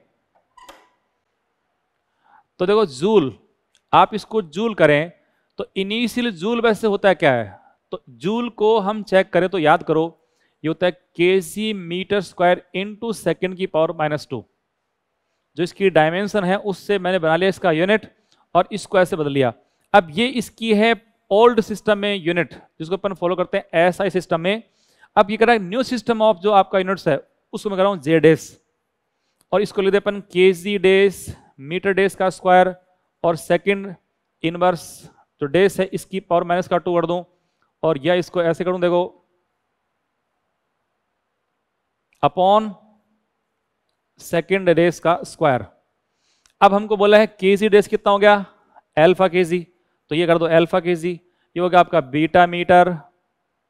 तो देखो जूल आप इसको जूल करें तो इनिशियल जूल वैसे होता है क्या है तो जूल को हम चेक करें तो याद करो ये होता है k c metre square into second की पावर माइनस टू जो इसकी डायमेंशन है उससे मैंने बना लिया इसका यूनिट और इसको ऐसे बदल लिया अब ये इसकी है ओल्ड सिस्टम में यूनिट जिसको अपन फॉलो करते हैं एस सिस्टम में अब ये कह रहा है न्यू सिस्टम ऑफ जो आपका यूनिट्स है उसको मैं कह रहा हूँ जे डेस और इसको लेते अपन के जी डेस मीटर डेस का स्क्वायर और सेकेंड इनवर्स जो डेस है इसकी पावर माइनस का टू कर दूँ और यह इसको ऐसे करूँ देखो अपॉन सेकेंड डेस का स्क्वायर अब हमको बोला है के जी डेस कितना हो गया एल्फा के जी तो ये कर दो अल्फा के जी ये हो गया आपका बीटा मीटर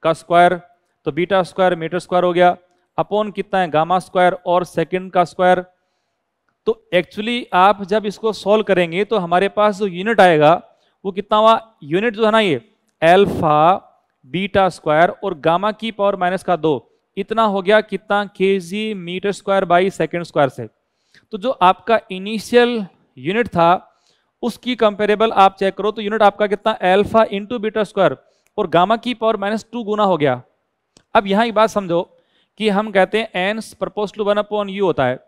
का स्क्वायर तो बीटा स्क्वायर मीटर स्क्वायर हो गया अपॉन कितना है गामा स्क्वायर और सेकंड का स्क्वायर तो एक्चुअली आप जब इसको सॉल्व करेंगे तो हमारे पास जो यूनिट आएगा वो कितना हुआ यूनिट जो है ना ये एल्फा बीटा स्क्वायर और गामा की पावर माइनस का दो इतना हो गया कितना k g metre square by second square से तो जो आपका इनिशियल यूनिट था उसकी कंपेरेबल आप चेक करो तो यूनिट आपका कितना एल्फा इंटू बीटा स्क्वायर और गामा की पावर माइनस टू गुना हो गया अब यहाँ एक बात समझो कि हम कहते हैं n proportional to one upon u होता है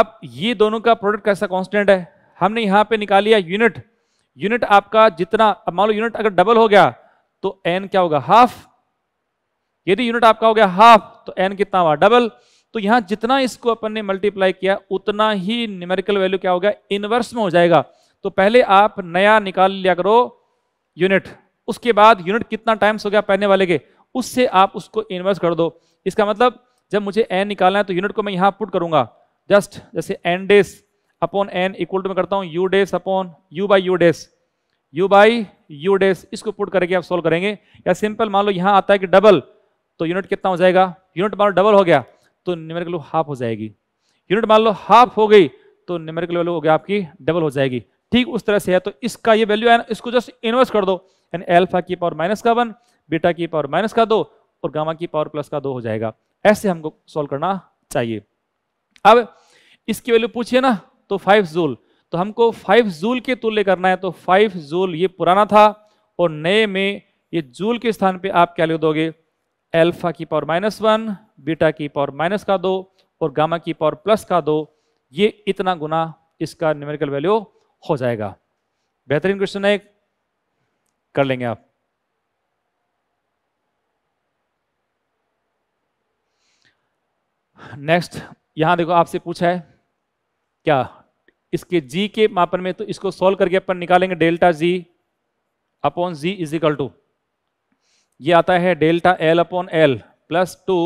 अब ये दोनों का प्रोडक्ट कैसा कॉन्स्टेंट है हमने यहाँ पे निकालिया यूनिट यूनिट आपका जितना अब मान लो यूनिट अगर डबल हो गया तो एन क्या होगा हाफ यदि यूनिट आपका हो गया हाफ तो एन कितना हुआ डबल तो यहाँ जितना इसको अपन ने मल्टीप्लाई किया उतना ही न्यूमेरिकल वैल्यू क्या होगा इनवर्स में हो जाएगा तो पहले आप नया निकाल लिया करो यूनिट उसके बाद यूनिट कितना टाइम्स हो गया पहने वाले के उससे आप उसको इन्वर्स कर दो इसका मतलब जब मुझे एन निकालना है तो यूनिट को मैं यहाँ पुट करूंगा जस्ट जैसे n dash upon n equal to मैं करता हूँ u dash upon u by u dash u by u dash इसको पुट करके आप सोल्व करेंगे या सिंपल मान लो यहाँ आता है कि डबल तो यूनिट कितना हो जाएगा यूनिट मान लो डबल हो गया तो न्यूमेरिकल हाफ हो जाएगी यूनिट मान लो हाफ हो गई तो न्यूमेरिकल वैल्यू हो गया आपकी डबल हो जाएगी ठीक उस तरह से है तो इसका ये वैल्यू है ना इसको जस्ट इन्वर्स कर दो यानी एल्फा की पावर माइनस का वन बीटा की पावर माइनस का दो और गामा की पावर प्लस का दो हो जाएगा ऐसे हमको सॉल्व करना चाहिए अब इसकी वैल्यू पूछिए ना तो फाइव जूल तो हमको फाइव जूल के तुल्य करना है तो फाइव जूल ये पुराना था और नए में ये जूल के स्थान पर आप क्या लिख दोगे एल्फा की पावर माइनस वन बीटा की पावर माइनस का दो और गामा की पावर प्लस का दो ये इतना गुना इसका न्यूमेरिकल वैल्यू हो जाएगा बेहतरीन क्वेश्चन है कर लेंगे आप नेक्स्ट यहां देखो आपसे पूछा है क्या इसके जी के मापन में तो इसको सॉल्व करके अपन निकालेंगे delta g upon g is equal to ये आता है delta L upon l plus two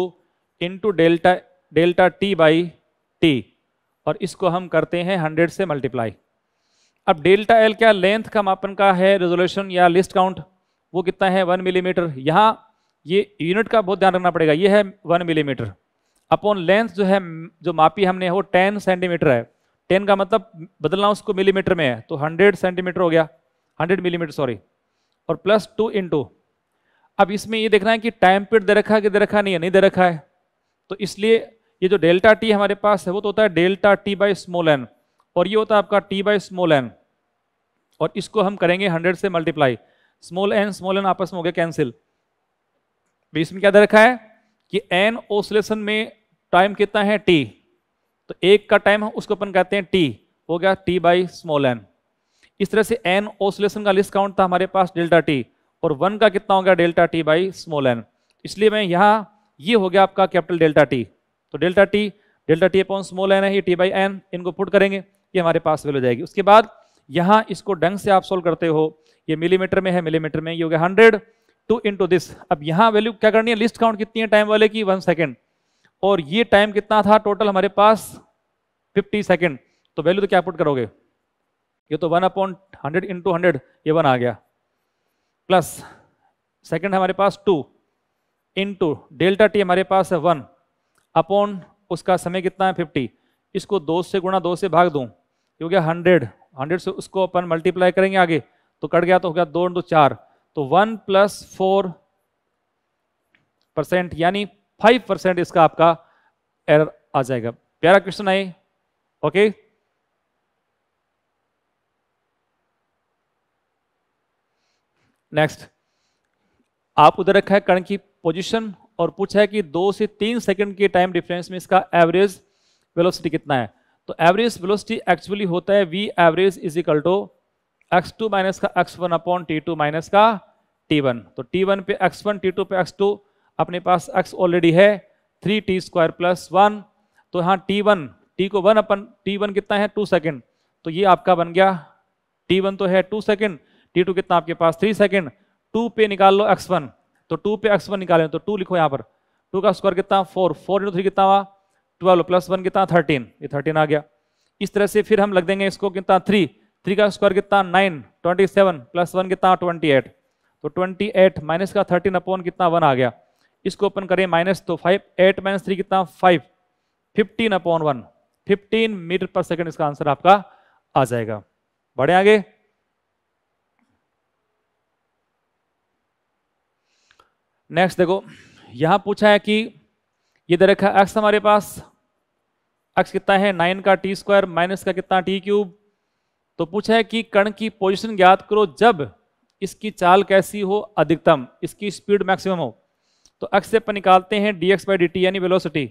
into delta delta t by t और इसको हम करते हैं हंड्रेड से मल्टीप्लाई अब डेल्टा एल क्या लेंथ का मापन का है रेजोल्यूशन या लिस्ट काउंट वो कितना है वन मिलीमीटर mm. यहाँ ये यूनिट का बहुत ध्यान रखना पड़ेगा ये है one millimetre mm. Upon length जो है जो मापी हमने वो टेन सेंटीमीटर है टेन का मतलब बदलना उसको मिलीमीटर mm में है तो हंड्रेड सेंटीमीटर हो गया हंड्रेड मिलीमीटर सॉरी और प्लस टू इन टू अब इसमें ये देखना है कि टाइम पीरियड दे रखा है कि दे रखा नहीं है नहीं दे रखा है तो इसलिए ये जो डेल्टा टी हमारे पास है वो तो होता है delta t by small n और ये होता है आपका टी बाई स्मॉल एन और इसको हम करेंगे हंड्रेड से multiply small n small n आपस में हो गया कैंसिल तो इसमें क्या दे रखा है कि एन ओसलेशन में टाइम कितना है टी तो एक का टाइम हम उसको अपन कहते हैं टी हो गया टी बाई स्मॉल एन इस तरह से एन ओसलेशन का लिस्ट काउंट था हमारे पास डेल्टा टी और वन का कितना हो गया delta t by small n इसलिए मैं यहाँ ये हो गया आपका कैपिटल डेल्टा टी तो delta t delta T upon small n है ये टी बाई एन इनको पुट करेंगे ये हमारे पास वैल्यू जाएगी उसके बाद यहां इसको ढंग से आप सोल्व करते हो ये मिलीमीटर में है मिलीमीटर में ये हो गया हंड्रेड टू इंटू दिस अब यहाँ वैल्यू क्या करनी है लिस्ट काउंट कितनी है टाइम वाले की वन सेकेंड और ये टाइम कितना था टोटल हमारे पास फिफ्टी सेकेंड तो वैल्यू तो क्या पुट करोगे ये तो one upon hundred into hundred ये वन आ गया प्लस सेकेंड हमारे पास टू इंटू डेल्टा टी हमारे पास है वन अपॉन उसका समय कितना है फिफ्टी इसको दो से गुणा दो से भाग दूँ क्योंकि हंड्रेड हंड्रेड से उसको अपन मल्टीप्लाई करेंगे आगे तो कट गया तो हो गया दो इंटू चार तो वन प्लस फोर परसेंट यानी फाइव परसेंट इसका आपका एरर आ जाएगा प्यारा क्वेश्चन आए ओके नेक्स्ट आप उधर रखा है कण की पोजीशन और पूछा है कि दो से तीन सेकंड के टाइम डिफरेंस में इसका एवरेज वेलोसिटी कितना है तो एवरेज वेलोसिटी एक्चुअली होता है V average is equal to X two minus का X one upon T two minus का टी वन तो टी वन पे एक्स वन टी टू पे एक्स टू अपने पास एक्स ऑलरेडी है three T square plus one तो यहाँ टी वन टी को वन अपन टी वन कितना है टू सेकेंड तो ये आपका बन गया टी वन तो है टू सेकेंड टी टू कितना आपके पास थ्री सेकेंड टू पे निकाल लो एक्स वन तो टू पे एक्स वन निकालें तो टू लिखो यहाँ पर टू का स्क्वायर कितना फोर फोर इंटू थ्री कितना हुआ ट्वेल्व प्लस वन कितना थर्टीन ये थर्टीन आ गया इस तरह से फिर हम लग देंगे इसको कितना थ्री थ्री का स्क्वायर कितना nine twenty seven plus one कितना ट्वेंटी एट तो ट्वेंटी एट माइनस का थर्टीन अपॉन कितना वन आ गया इसको ओपन करें माइनस तो फाइव एट माइनस थ्री कितना five fifteen upon one fifteen metre per second इसका आंसर आपका आ जाएगा बढ़े आगे नेक्स्ट देखो यहां पूछा है कि ये दे रखा एक्स हमारे पास अक्ष कितना है नाइन का टी स्क्वायर माइनस का कितना टी क्यूब तो पूछा है कि कण की पोजिशन ज्ञात करो जब इसकी चाल कैसी हो अधिकतम इसकी स्पीड मैक्सिमम हो तो अक्ष से अपन निकालते हैं D x by D T यानी वेलोसिटी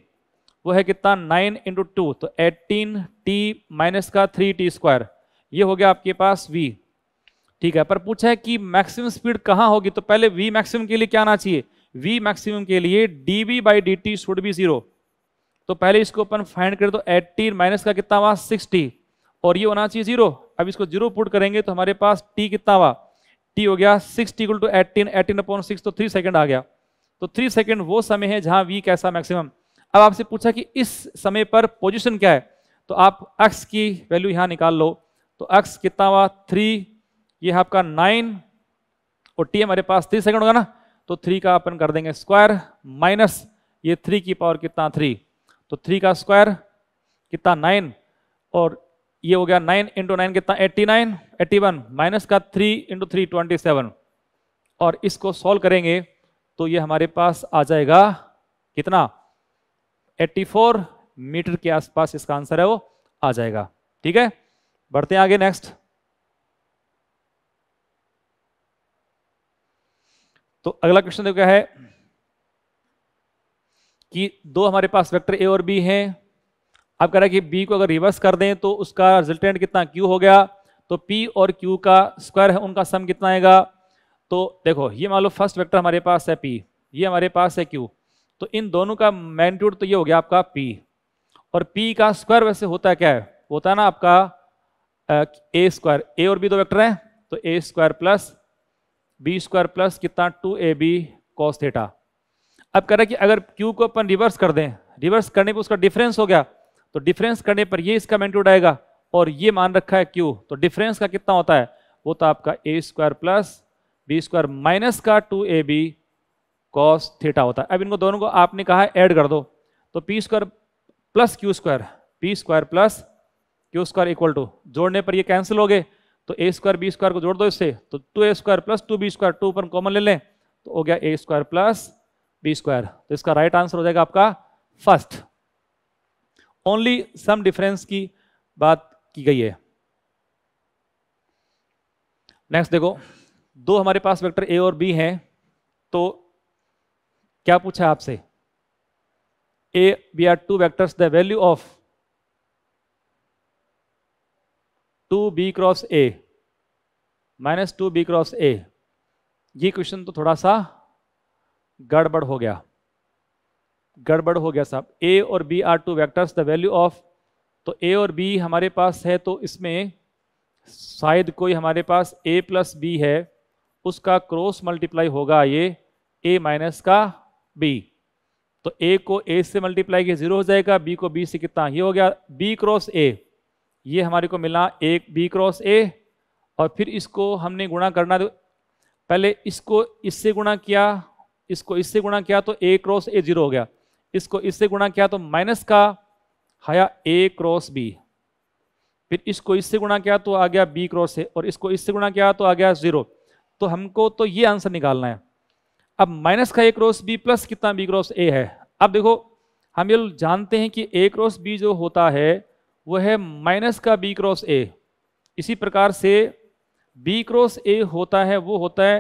वो है कितना नाइन इंटू टू तो एटीन टी माइनस का थ्री टी स्क्वायर ये हो गया आपके पास v ठीक है पर पूछा है कि मैक्सिमम स्पीड कहाँ होगी तो पहले v मैक्सिमम के लिए क्या आना चाहिए v मैक्सिमम के लिए D we by D T should be zero तो पहले इसको अपन फाइंड करें तो एट्टी माइनस का कितना हुआ सिक्सटी और ये होना चाहिए जीरो अब इसको जीरो पुट करेंगे तो हमारे पास टी कितना हुआ टी हो गया six T two eighteen eighteen upon six तो थ्री सेकेंड आ गया तो थ्री सेकेंड वो समय है जहां वी कैसा मैक्सिमम अब आपसे पूछा कि इस समय पर पोजिशन क्या है तो आप एक्स की वैल्यू यहाँ निकाल लो तो एक्स कितना हुआ थ्री ये है आपका नाइन और टी हमारे पास थ्री सेकेंड होगा ना तो थ्री का अपन कर देंगे स्क्वायर माइनस ये थ्री की पावर कितना थ्री तो थ्री का स्क्वायर कितना नाइन और ये हो गया नाइन इंटू नाइन कितना eighty nine eighty one minus का three into three twenty seven और इसको सॉल्व करेंगे तो ये हमारे पास आ जाएगा कितना एट्टी फोर मीटर के आसपास इसका आंसर है वो आ जाएगा ठीक है बढ़ते हैं आगे नेक्स्ट तो अगला क्वेश्चन देखो क्या है कि दो हमारे पास वेक्टर ए और बी हैं अब कह रहा है कि बी को अगर रिवर्स कर दें तो उसका रिजल्टेंट कितना क्यू हो गया तो पी और क्यू का स्क्वायर है उनका सम कितना आएगा तो देखो ये मान लो फर्स्ट वेक्टर हमारे पास है पी ये हमारे पास है क्यू तो इन दोनों का मैग्नीट्यूड तो ये हो गया आपका पी और पी का स्क्वायर वैसे होता है क्या है होता है ना आपका ए स्क्वायर ए और बी दो वेक्टर हैं तो A square plus B square plus कितना two A B cos theta अब कह रहा है कि अगर क्यू को अपन रिवर्स कर दें रिवर्स करने पर उसका डिफरेंस हो गया तो डिफरेंस करने पर ये इसका मैंटूड आएगा और ये मान रखा है क्यू तो डिफरेंस का कितना होता है वो तो आपका A square plus B square minus का two A B cos theta होता है अब इनको दोनों को आपने कहा ऐड कर दो तो P square plus Q square P square plus Q square equal to जोड़ने पर ये कैंसिल हो गए तो ए स्क्वायर बी स्क्वायर को जोड़ दो इससे तो two A square plus two B square two पर कॉमन ले लें तो हो गया A square plus B square तो इसका राइट आंसर हो जाएगा आपका फर्स्ट ओनली सम डिफरेंस की बात की गई है नेक्स्ट देखो दो हमारे पास वेक्टर ए और बी हैं तो क्या पूछा आपसे A B are two vectors the value of two B cross A minus two B cross A ये क्वेश्चन तो थोड़ा सा गड़बड़ हो गया गड़बड़ हो गया साहब ए और B are two vectors the value of तो ए और बी हमारे पास है तो इसमें शायद कोई हमारे पास ए प्लस बी है उसका क्रॉस मल्टीप्लाई होगा ये ए माइनस का बी तो ए को ए से मल्टीप्लाई किया जीरो हो जाएगा बी को बी से कितना ये हो गया बी क्रॉस ए ये हमारे को मिला ए बी क्रॉस ए और फिर इसको हमने गुणा करना पहले इसको इससे गुणा किया इसको इससे गुणा किया तो ए क्रॉस ए जीरो हो गया इसको इससे गुणा किया तो माइनस का हया ए क्रॉस बी फिर इसको इससे गुणा किया तो आ गया बी क्रॉस ए और इसको इससे गुणा किया तो आ गया जीरो तो हमको तो ये आंसर निकालना है अब माइनस का ए क्रॉस बी प्लस कितना बी क्रॉस ए है अब देखो हम ये जानते हैं कि ए क्रॉस बी जो होता है वह है माइनस का बी क्रॉस ए इसी प्रकार से बी क्रॉस ए होता है वो होता है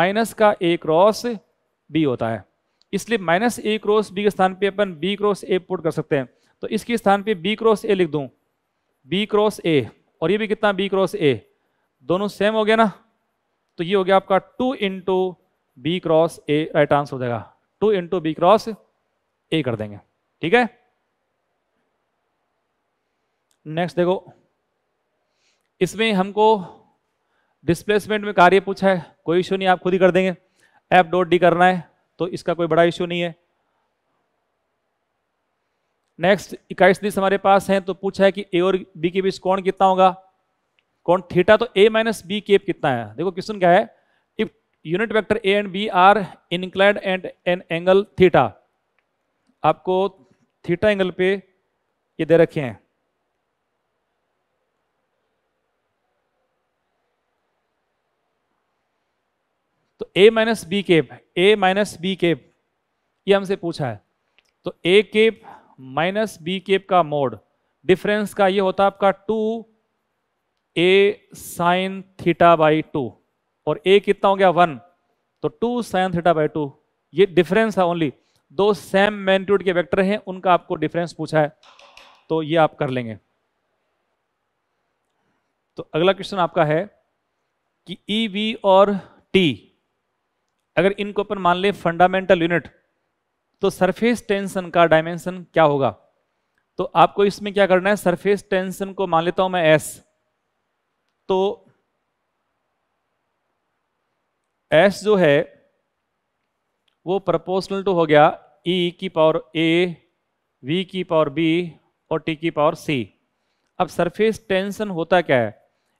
माइनस का ए क्रॉस बी होता है इसलिए माइनस ए क्रॉस बी के स्थान पे अपन बी क्रॉस ए पुट कर सकते हैं तो इसके स्थान पे बी क्रॉस ए लिख दूं बी क्रॉस ए और ये भी कितना बी क्रॉस ए दोनों सेम हो गया ना तो ये हो गया आपका two into B cross A right answer हो जाएगा two into B cross A कर देंगे ठीक है नेक्स्ट देखो इसमें हमको डिस्प्लेसमेंट में कार्य पूछा है कोई इशू नहीं आप खुद ही कर देंगे एफ डॉट डी करना है तो इसका कोई बड़ा इश्यू नहीं है नेक्स्ट इक्कीस दिस हमारे पास हैं तो पूछा है कि ए और बी के बीच कौन कितना होगा कौन थीटा तो ए माइनस बी केप कितना है देखो क्वेश्चन क्या है if unit vector A and B are inclined and an angle theta आपको थीटा एंगल पे ये दे रखे हैं A minus B cap A minus B cap ये हमसे पूछा है तो A cap minus B cap का मोड डिफरेंस का ये होता है आपका two A sine theta by two और ए कितना हो गया वन तो two sine theta by two ये डिफरेंस है ओनली दो सेम मैग्नीट्यूड के वेक्टर हैं उनका आपको डिफरेंस पूछा है तो ये आप कर लेंगे तो अगला क्वेश्चन आपका है कि ई e वी और टी अगर इनको अपन मान लें फंडामेंटल यूनिट तो सरफेस टेंशन का डायमेंशन क्या होगा तो आपको इसमें क्या करना है सरफेस टेंशन को मान लेता हूं मैं एस तो एस जो है वो प्रपोर्शनल टू हो गया ई e की पावर ए वी की पावर बी और टी की पावर सी अब सरफेस टेंशन होता क्या है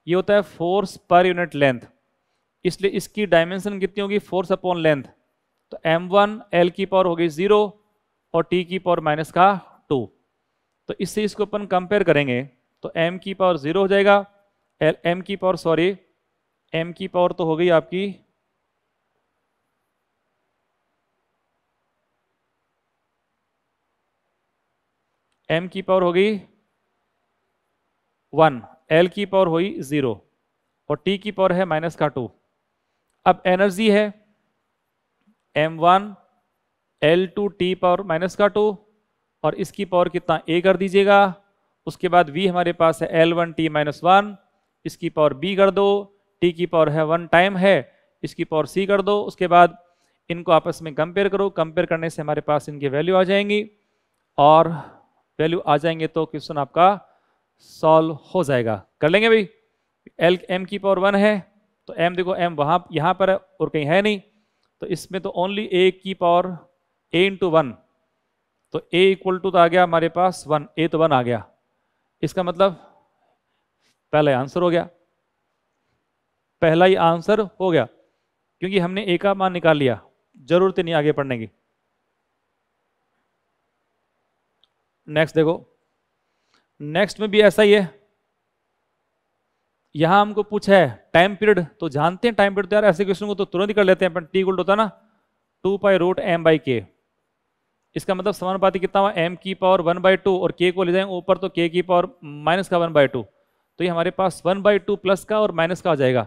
ये होता है फोर्स पर यूनिट लेंथ इसलिए इसकी डायमेंशन कितनी होगी फोर्स अपॉन लेंथ तो एम वन एल की पावर होगी जीरो और टी की पावर माइनस का टू तो इससे इसको अपन कंपेयर करेंगे तो एम की पावर जीरो हो जाएगा एल एम की पावर सॉरी एम की पावर तो हो गई आपकी एम की पावर हो गई वन एल की पावर हुई जीरो और टी की पावर है माइनस का टू अब एनर्जी है M one L two T power minus का टू और इसकी पावर कितना ए कर दीजिएगा उसके बाद वी हमारे पास है L one T minus one इसकी पावर बी कर दो टी की पावर है वन टाइम है इसकी पावर सी कर दो उसके बाद इनको आपस में कंपेयर करो कंपेयर करने से हमारे पास इनकी वैल्यू आ जाएंगी और वैल्यू आ जाएंगे तो क्वेश्चन आपका सॉल्व हो जाएगा कर लेंगे भाई एल एम की पावर वन है तो एम देखो एम वहाँ यहाँ पर है और कहीं है नहीं तो इसमें तो ओनली ए की पावर ए इंटू वन तो ए इक्वल टू तो आ गया हमारे पास वन ए तो वन आ गया इसका मतलब पहला आंसर हो गया पहला ही आंसर हो गया क्योंकि हमने ए का मान निकाल लिया जरूरत नहीं आगे पढ़ने की नेक्स्ट देखो नेक्स्ट में भी ऐसा ही है यहां हमको पूछा है टाइम पीरियड तो जानते हैं टाइम पीरियड तो यार ऐसे क्वेश्चन को तो तुरंत ही कर लेते हैं अपन टी गोल्ड होता है ना two pi root M by K इसका मतलब समानुपाती कितना हुआ एम की पावर वन बाई टू और के को ले जाएं ऊपर तो के की पावर माइनस का वन बाई टू तो ये हमारे पास वन बाई टू प्लस का और माइनस का आ जाएगा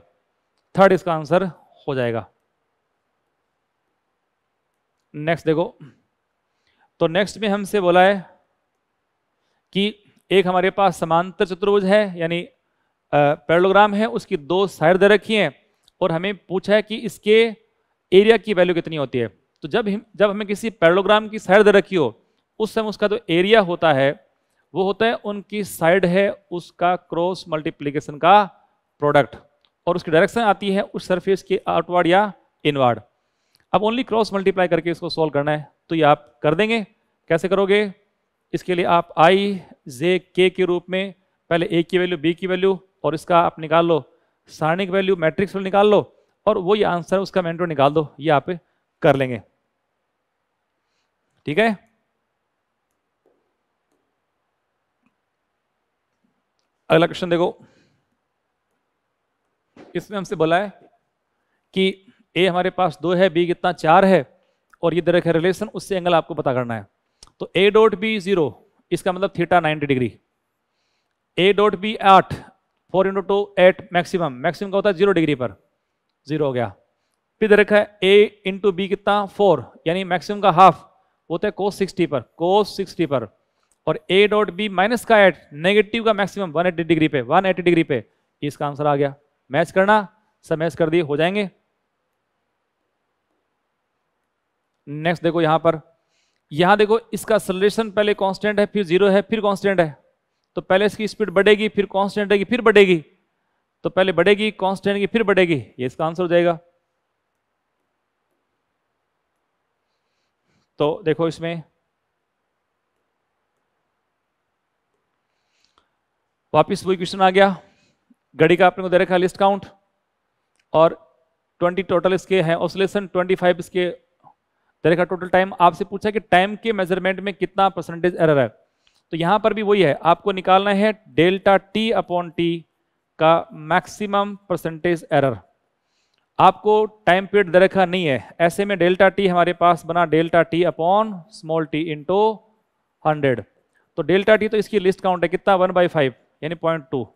थर्ड इसका आंसर हो जाएगा नेक्स्ट देखो तो नेक्स्ट में हमसे बोला है कि एक हमारे पास समांतर चतुर्भुज है यानी पैरलोग्राम है उसकी दो साइड दे रखी हैं और हमें पूछा है कि इसके एरिया की वैल्यू कितनी होती है तो जब हम जब हमें किसी पैरोग्राम की साइड दे रखी हो उस समय उसका जो तो एरिया होता है वो होता है उनकी साइड है उसका क्रॉस मल्टीप्लीकेशन का प्रोडक्ट और उसकी डायरेक्शन आती है उस सरफेस के आउटवर्ड या इनवर्ड अब ओनली क्रॉस मल्टीप्लाई करके इसको सॉल्व करना है तो ये आप कर देंगे कैसे करोगे इसके लिए आप आई जे के के रूप में पहले ए की वैल्यू बी की वैल्यू और इसका आप निकाल लो सारणिक वैल्यू मैट्रिक्स वैल्यू निकाल लो और वो ये आंसर है उसका मैंटो निकाल दो ये आप कर लेंगे ठीक है अगला क्वेश्चन देखो इसमें हमसे बोला है कि ए हमारे पास दो है बी कितना चार है और ये दरख है रिलेशन उससे एंगल आपको पता करना है तो ए डॉट बी जीरो इसका मतलब theta ninety degree A dot B आठ four into two eight maximum maximum का होता है जीरो डिग्री पर जीरो हो गया फिर रखा है ए इंटू बी कितना फोर यानी मैक्सिमम का हाफ होता है कोस सिक्सटी पर कोस सिक्सटी पर और ए डॉट बी माइनस का एट नेगेटिव का मैक्सिमम वन एट्टी डिग्री पे वन एट्टी डिग्री पे इसका आंसर आ गया मैच करना सब मैच कर दिए हो जाएंगे नेक्स्ट देखो यहां पर यहां देखो इसका सलेशन पहले कांस्टेंट है फिर जीरो है फिर कांस्टेंट है तो पहले इसकी स्पीड बढ़ेगी फिर कॉन्स्टेंट रहेगी फिर बढ़ेगी तो पहले बढ़ेगी कॉन्स्टेंट की फिर बढ़ेगी ये इसका आंसर हो जाएगा तो देखो इसमें वापस वही क्वेश्चन आ गया घड़ी का आपने को दे रखा लिस्ट काउंट और 20 टोटल इसके हैं ऑसोलेशन 25 इसके दे रखा टोटल टाइम आपसे पूछा कि टाइम के मेजरमेंट में कितना परसेंटेज एरर है तो यहां पर भी वही है आपको निकालना है डेल्टा टी अपॉन टी का मैक्सिमम परसेंटेज एरर आपको टाइम पीरियड दे रखा नहीं है ऐसे में डेल्टा टी हमारे पास बना delta T upon small T into hundred तो डेल्टा टी तो इसकी लिस्ट काउंट है कितना वन बाई फाइव यानी पॉइंट टू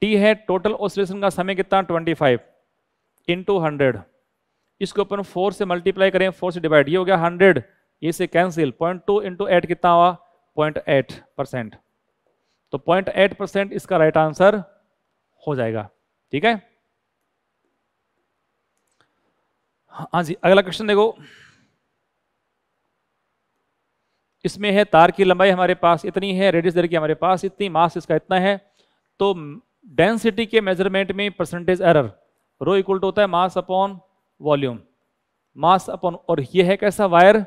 टी है टोटल ऑसिलेशन का समय कितना ट्वेंटी फाइव इंटू हंड्रेड इसको अपन फोर से मल्टीप्लाई करें फोर से डिवाइड ये हो गया हंड्रेड ये से cancel point two into eight कितना हुआ पॉइंट एट परसेंट तो पॉइंट एट परसेंट इसका राइट आंसर हो जाएगा ठीक है हाँ जी अगला क्वेश्चन देखो इसमें है तार की लंबाई हमारे पास इतनी है रेडियस दर की हमारे पास इतनी मास इसका इतना है तो डेंसिटी के मेजरमेंट में percentage error rho equal to होता है mass upon volume mass upon और ये है कैसा वायर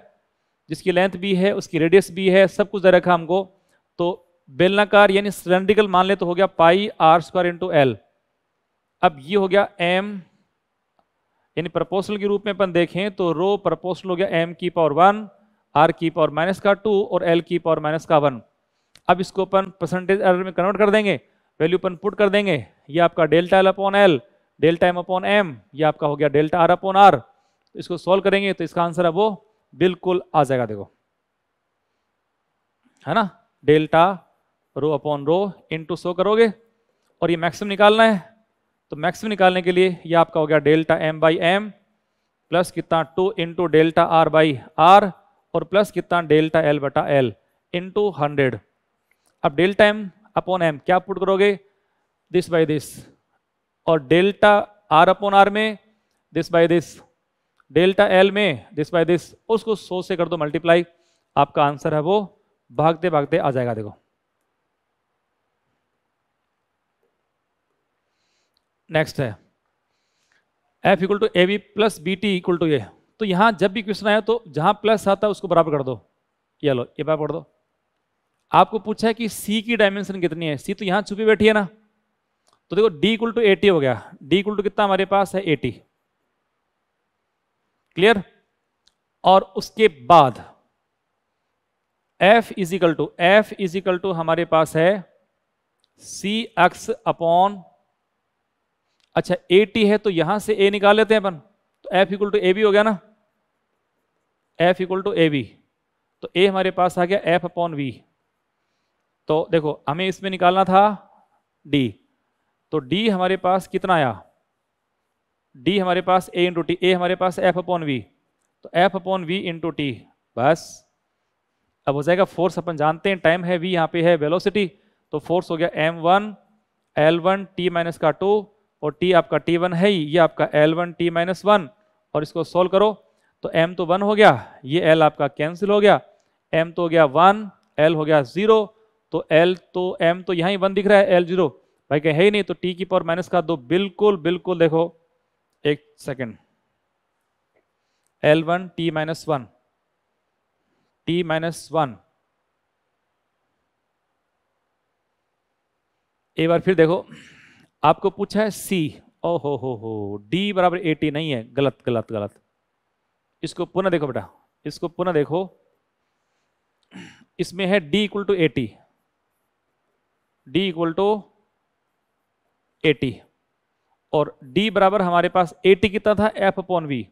जिसकी लेंथ भी है उसकी रेडियस भी है सब कुछ दे रखा हमको तो बेलनाकार यानी सिलेंड्रिकल मान ले तो हो गया pi R square into L अब ये हो गया एम यानी प्रपोसल के रूप में अपन देखें तो रो प्रपोसल हो गया एम की पावर वन आर की पावर माइनस का टू और एल की पावर माइनस का वन अब इसको अपन परसेंटेज एरर में कन्वर्ट कर देंगे वैल्यू अपन पुट कर देंगे ये आपका delta L upon L delta M upon M ये आपका हो गया डेल्टा आर अपॉन आर इसको सॉल्व करेंगे तो इसका आंसर अब वो बिल्कुल आ जाएगा देखो है ना delta rho upon rho into सो करोगे और ये मैक्सिमम निकालना है तो मैक्सिमम निकालने के लिए ये आपका हो गया delta M by M plus कितना two into delta R by R और प्लस कितना डेल्टा एल बटा एल इंटू हंड्रेड अब डेल्टा एम अपॉन एम क्या पुट करोगे दिस बाई दिस और डेल्टा आर अपॉन आर में this by this delta L में दिस बाय दिस उसको सौ से कर दो मल्टीप्लाई आपका आंसर है वो भागते भागते आ जाएगा देखो नेक्स्ट है F equal to A B plus B T equal to ये तो यहां जब भी क्वेश्चन आया तो जहां प्लस आता है उसको बराबर कर दो ये लो ये बराबर कर दो आपको पूछा है कि सी की डायमेंशन कितनी है सी तो यहां छुपी बैठी है ना तो देखो डी इक्वल टू टी हो गया डी इक्वल टू कितना हमारे पास है एटी क्लियर और उसके बाद F equal to F equal to हमारे पास है सी एक्स अपॉन अच्छा ए टी है तो यहां से ए निकाल लेते हैं अपन तो F equal to A B हो गया ना F equal to A B तो ए हमारे पास आ गया एफ अपॉन वी तो देखो हमें इसमें निकालना था डी तो डी हमारे पास कितना आया डी हमारे पास ए इंटू टी ए हमारे पास एफ अपॉन वी तो F upon V into T बस अब हो जाएगा फोर्स अपन जानते हैं टाइम है वी यहाँ पे है वेलोसिटी तो फोर्स हो गया M one L one T minus का टू और टी आपका टी वन है ही ये आपका L one T minus one और इसको सोल्व करो तो एम तो वन हो गया ये एल आपका कैंसिल हो गया एम तो हो गया वन एल हो गया जीरो तो एल तो एम तो यहाँ ही वन दिख रहा है एल जीरो भाई कहे है ही नहीं तो टी की पावर माइनस का दो बिल्कुल बिल्कुल देखो एक second L one T minus one T minus one एक बार फिर देखो आपको पूछा है सी ओ हो हो हो डी बराबर ए टी नहीं है गलत गलत गलत इसको पुनः देखो बेटा इसको पुनः देखो इसमें है D equal to A T D equal to A T और d बराबर हमारे पास ए टी कितना था F upon V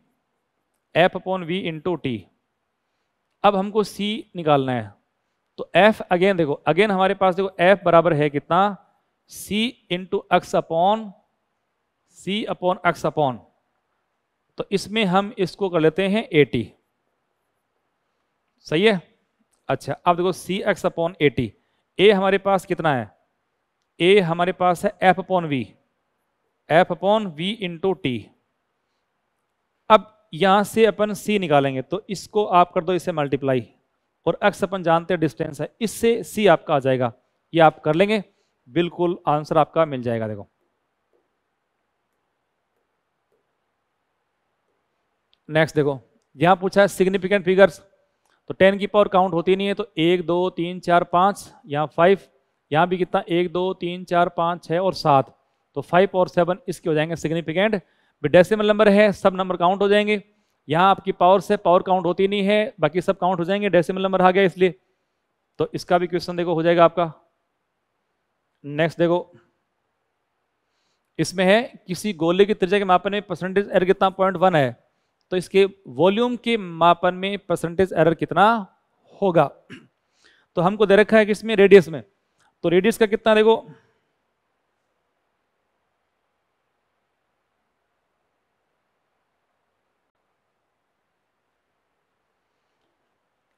F upon V into T अब हमको c निकालना है तो f अगेन देखो अगेन हमारे पास देखो f बराबर है कितना c into X upon C upon X upon तो इसमें हम इसको कर लेते हैं ए टी सही है अच्छा अब देखो C X upon A T A हमारे पास कितना है ए हमारे पास है F upon V F upon V into T अब यहां से अपन सी निकालेंगे तो इसको आप कर दो इसे मल्टीप्लाई और एक्स अपन जानते हैं डिस्टेंस है इससे सी आपका आ जाएगा ये आप कर लेंगे बिल्कुल आंसर आपका मिल जाएगा देखो नेक्स्ट देखो यहां पूछा है सिग्निफिकेंट फिगर्स तो टेन की पावर काउंट होती नहीं है तो एक दो तीन चार पाँच यहाँ फाइव यहाँ भी कितना एक दो तीन चार पाँच छः और सात तो फाइव और सेवन इसके हो जाएंगे सिग्निफिकेंट डेसिमल नंबर है सब नंबर काउंट हो जाएंगे यहाँ आपकी पावर से पावर काउंट होती नहीं है बाकी सब काउंट हो जाएंगे डेसिमल नंबर आ गया इसलिए तो इसका भी क्वेश्चन देखो हो जाएगा आपका नेक्स्ट देखो इसमें है किसी गोले की त्रिज्या के मापन में परसेंटेज एरर कितना पॉइंट वन है तो इसके वॉल्यूम के मापन में परसेंटेज एरर कितना होगा तो हमको दे रखा है कि इसमें रेडियस में तो रेडियस का कितना देखो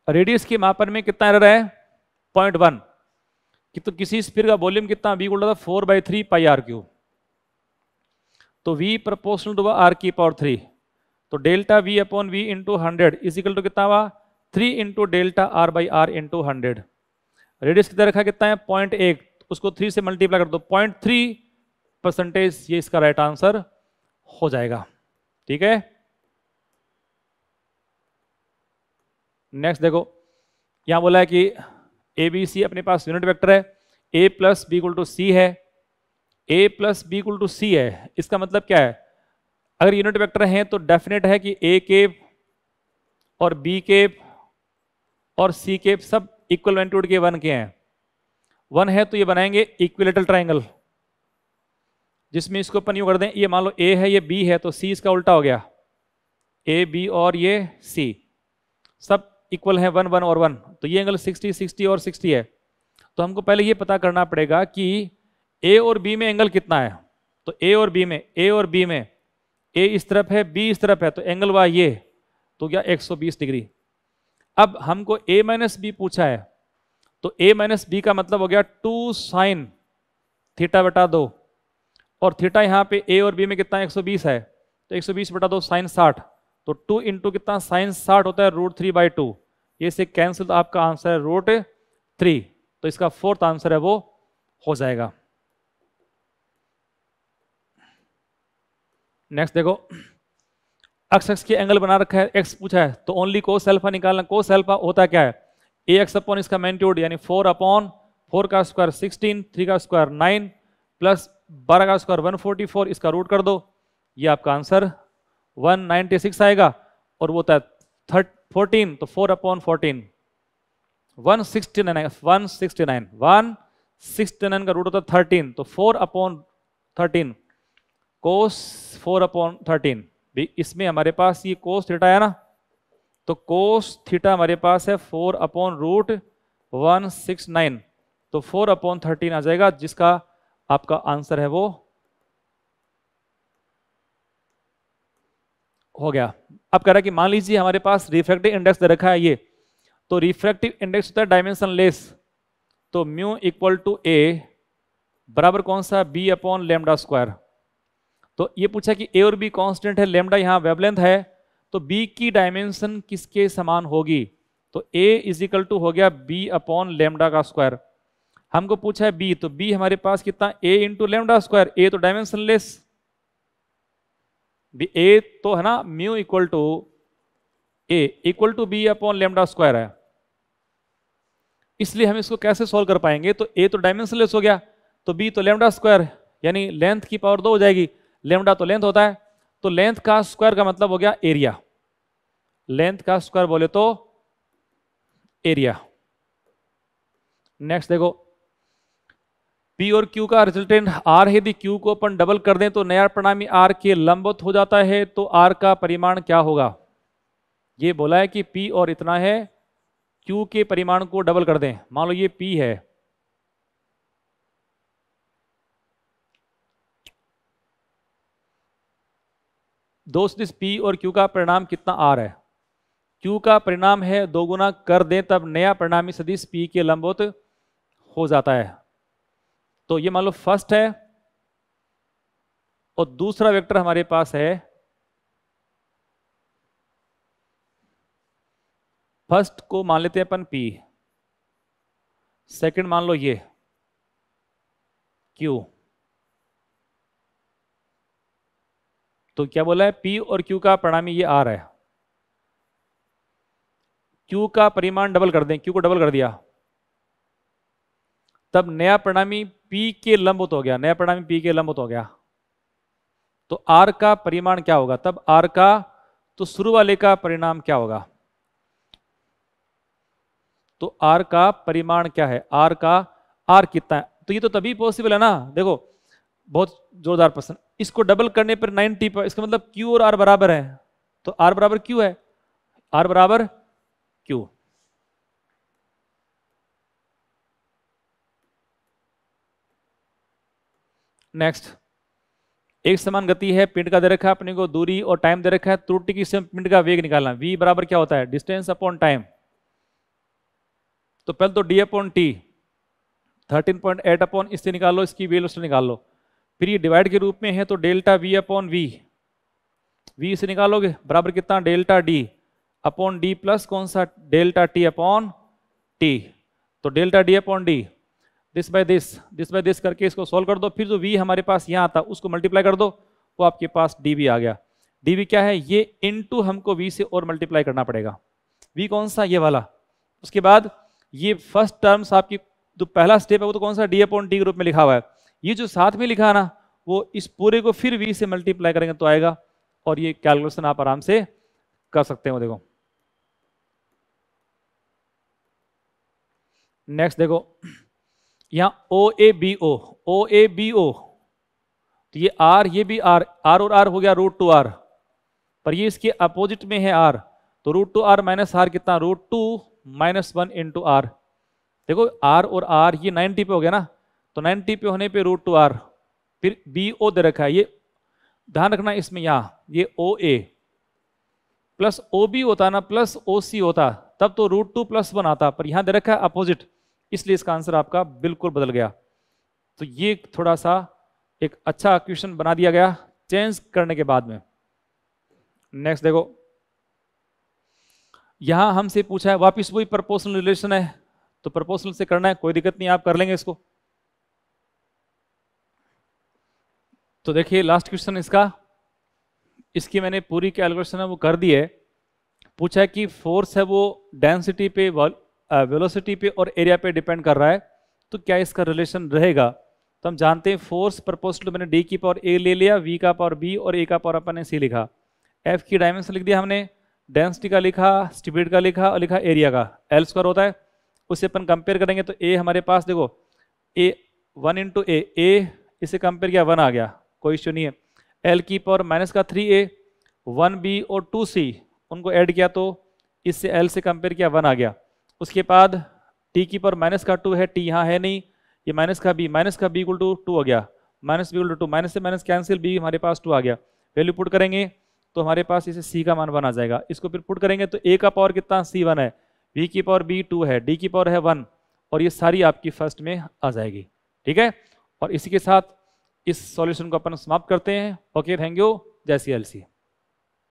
रेडियस के मापन में कितना एरर है पॉइंट वन कि तो किसी स्पीयर का वॉल्यूम कितना वी बोल था four by three pi R cube तो वी प्रपोर्शनल टू आर की पावर थ्री तो delta we upon V into hundred equal to कितना हुआ three into delta R by R into hundred radius कितना रखा कितना है पॉइंट एक उसको थ्री से मल्टीप्लाई कर दो पॉइंट थ्री परसेंटेज ये इसका राइट आंसर हो जाएगा ठीक है नेक्स्ट देखो यहाँ बोला है कि ए बी सी अपने पास यूनिट वेक्टर है A plus B equal to C है A plus B equal to C है इसका मतलब क्या है अगर यूनिट वेक्टर हैं तो डेफिनेट है कि ए के और बी के और सी के सब इक्वल मैग्नीट्यूड के वन के हैं वन है तो ये बनाएंगे इक्विलेटल ट्राइंगल जिसमें इसको अपन यूँ कर दें ये मान लो ए है ये बी है तो सी इसका उल्टा हो गया ए बी और ये सी सब इक्वल है वन वन और वन तो ये एंगल सिक्सटी सिक्सटी और सिक्सटी है तो हमको पहले ये पता करना पड़ेगा कि ए और बी में एंगल कितना है तो ए और बी में ए और बी में ए इस तरफ है बी इस तरफ है तो एंगल वा ये तो क्या 120 डिग्री अब हमको ए माइनस बी पूछा है तो ए माइनस बी का मतलब हो गया टू साइन थीटा बटा दो और थीटा यहाँ पे ए और बी में कितना 120 है तो 120 बटा दो साइन साठ तो टू इंटू कितना साइन साठ होता है रूट थ्री बाई टू ये से कैंसिल तो आपका आंसर है रूट थ्री तो इसका फोर्थ आंसर है वो हो जाएगा नेक्स्ट देखो एक्स एक्स की एंगल बना रखा है एक्स पूछा है तो ओनली कोस एल्फा निकालना कोस एल्फा होता क्या है ए एक्स अपॉन इसका मैंट्यूड यानी फोर अपॉन फोर का स्क्वायर सिक्सटीन थ्री का स्क्वायर नाइन प्लस बारह का स्क्वायर वन फोर्टी फोर इसका रूट कर दो ये आपका आंसर वन नाइन्टी सिक्स आएगा और वो होता है फोर्टीन तो four upon fourteen one sixty nine one sixty nine one sixty nine का रूट होता है थर्टीन तो four upon thirteen cos four upon thirteen भी इसमें हमारे पास ये कोस थीटा है ना तो कोस थीटा हमारे पास है four upon root one six nine तो फोर अपॉन थर्टीन आ जाएगा जिसका आपका आंसर है वो हो गया अब कह रहा कि मान लीजिए हमारे पास रिफ्रैक्टिव इंडेक्स दे रखा है ये तो रिफ्रैक्टिव इंडेक्स होता है डायमेंशन लेस तो म्यू इक्वल टू ए बराबर कौन सा बी अपॉन लेमडा स्क्वायर तो ये पूछा कि ए और बी कांस्टेंट है लेमडा यहाँ वेबलेंथ है तो बी की डायमेंशन किसके समान होगी तो ए इज इक्वल टू हो गया बी अपॉन लेमडा का स्क्वायर हमको पूछा है बी तो बी हमारे पास कितना A into lambda square A तो डायमेंशन लेस ए तो है ना mu equal to A equal to B upon lambda square है इसलिए हम इसको कैसे सॉल्व कर पाएंगे तो ए तो डायमेंशनलेस हो गया तो बी तो लेमडा स्क्वायर यानी लेंथ की पावर दो हो जाएगी लेमडा तो लेंथ होता है तो लेंथ का स्क्वायर का मतलब हो गया एरिया लेंथ का स्क्वायर बोले तो एरिया नेक्स्ट देखो पी और क्यू का रिजल्टेंट आर है यदि क्यू को अपन डबल कर दें तो नया प्रणामी आर के लंबवत हो जाता है तो आर का परिमाण क्या होगा ये बोला है कि पी और इतना है क्यू के परिमाण को डबल कर दें मान लो ये पी है दोस्त इस पी और क्यू का परिणाम कितना आ रहा है क्यू का परिणाम है दोगुना कर दें तब नया परिणामी सदिश पी के लंबवत हो जाता है तो ये मान लो फर्स्ट है और दूसरा वेक्टर हमारे पास है फर्स्ट को मान लेते हैं अपन पी सेकंड मान लो ये क्यू तो क्या बोला है पी और क्यू का परिणामी ये आ रहा है क्यू का परिमाण डबल कर दें क्यू को डबल कर दिया तब नया परिणामी पी के लंबत हो गया नया परिणामी पी के लंबुत हो गया तो आर का परिमाण क्या होगा तब आर का तो शुरू वाले का परिणाम क्या होगा तो आर का परिमाण क्या है आर का आर कितना है तो ये तो तभी पॉसिबल है ना देखो बहुत जोरदार प्रश्न इसको डबल करने पर 90 पर इसका मतलब क्यू और आर बराबर है तो आर बराबर क्यू है आर बराबर क्यू नेक्स्ट एक समान गति है पिंड का दे रखा है अपने को दूरी और टाइम दे रखा है त्रुटि की पिंड का वेग निकालना वी बराबर क्या होता है डिस्टेंस अपॉन टाइम तो पहले तो D upon T thirteen point eight upon इससे निकालो इसकी वेल उससे निकाल लो फिर ये डिवाइड के रूप में है तो delta we upon V V इसे निकालोगे बराबर कितना delta D upon D plus कौन सा डेल्टा टी अपॉन टी तो delta D upon D this by this this by this करके इसको सॉल्व कर दो फिर जो वी हमारे पास यहाँ आता उसको मल्टीप्लाई कर दो वो आपके पास डी आ गया डी क्या है ये इन हमको वी से और मल्टीप्लाई करना पड़ेगा वी कौन सा ये वाला उसके बाद ये फर्स्ट टर्म्स आपकी जो पहला स्टेप है वो तो कौन सा डी अपॉन डी ग्रुप में लिखा हुआ है ये जो साथ में लिखा है ना वो इस पूरे को फिर वी से मल्टीप्लाई करेंगे तो आएगा और ये कैलकुलेशन आप आराम से कर सकते हो देखो नेक्स्ट देखो या ओ A B O O A B O तो ये आर ये भी आर आर और आर हो गया रूट टू आर पर ये इसके अपोजिट में है आर तो root two R minus R कितना root two minus one into R देखो आर और आर ये नाइनटी पे हो गया ना तो नाइनटी पे होने पे रूट टू आर फिर बी ओ दे रखा है ये ध्यान रखना इसमें यहाँ ये ओ ए प्लस ओ बी होता ना प्लस ओ सी होता तब तो रूट टू प्लस वन आता पर यहाँ दे रखा है अपोजिट इसलिए इसका आंसर आपका बिल्कुल बदल गया तो ये थोड़ा सा एक अच्छा क्वेश्चन बना दिया गया चेंज करने के बाद में नेक्स्ट देखो यहां हमसे पूछा है वापिस वही प्रपोजल रिलेशन है तो प्रपोर्शनल से करना है कोई दिक्कत नहीं आप कर लेंगे इसको तो देखिए लास्ट क्वेश्चन इसका इसकी मैंने पूरी कैलकुलेशन है वो कर दी है पूछा है कि फोर्स है वो डेंसिटी पे वेलोसिटी पे और एरिया पे डिपेंड कर रहा है तो क्या इसका रिलेशन रहेगा तो हम जानते हैं फोर्स प्रपोज टू मैंने डी की पावर ए ले लिया वी का पावर बी और ए का पावर अपन ने सी लिखा एफ की डायमेंशन लिख दिया हमने डेंसिटी का लिखा स्टिबिड का लिखा और लिखा एरिया का एल स्क्वायर होता है उससे अपन कंपेयर करेंगे तो ए हमारे पास देखो ए वन इंटू ए ए इसे कंपेयर किया वन आ गया कोई इश्यू नहीं है एल की पावर माइनस का थ्री ए वन बी और टू सी उनको ऐड किया तो इससे एल से कंपेयर किया वन आ गया उसके बाद टी की पर माइनस का टू है टी यहाँ है नहीं ये माइनस का बी माइनस का बी इक्वल टू टू आ गया minus B two two minus से माइनस कैंसिल बी हमारे पास टू आ गया वैल्यू पुट करेंगे तो हमारे पास इसे सी का मान वन आ जाएगा इसको फिर पुट करेंगे तो ए का पावर कितना सी वन है वी की पावर बी टू है डी की पावर है वन और ये सारी आपकी फर्स्ट में आ जाएगी ठीक है और इसी के साथ इस सॉल्यूशन को अपन समाप्त करते हैं ओके थैंक यू जय सी एल सी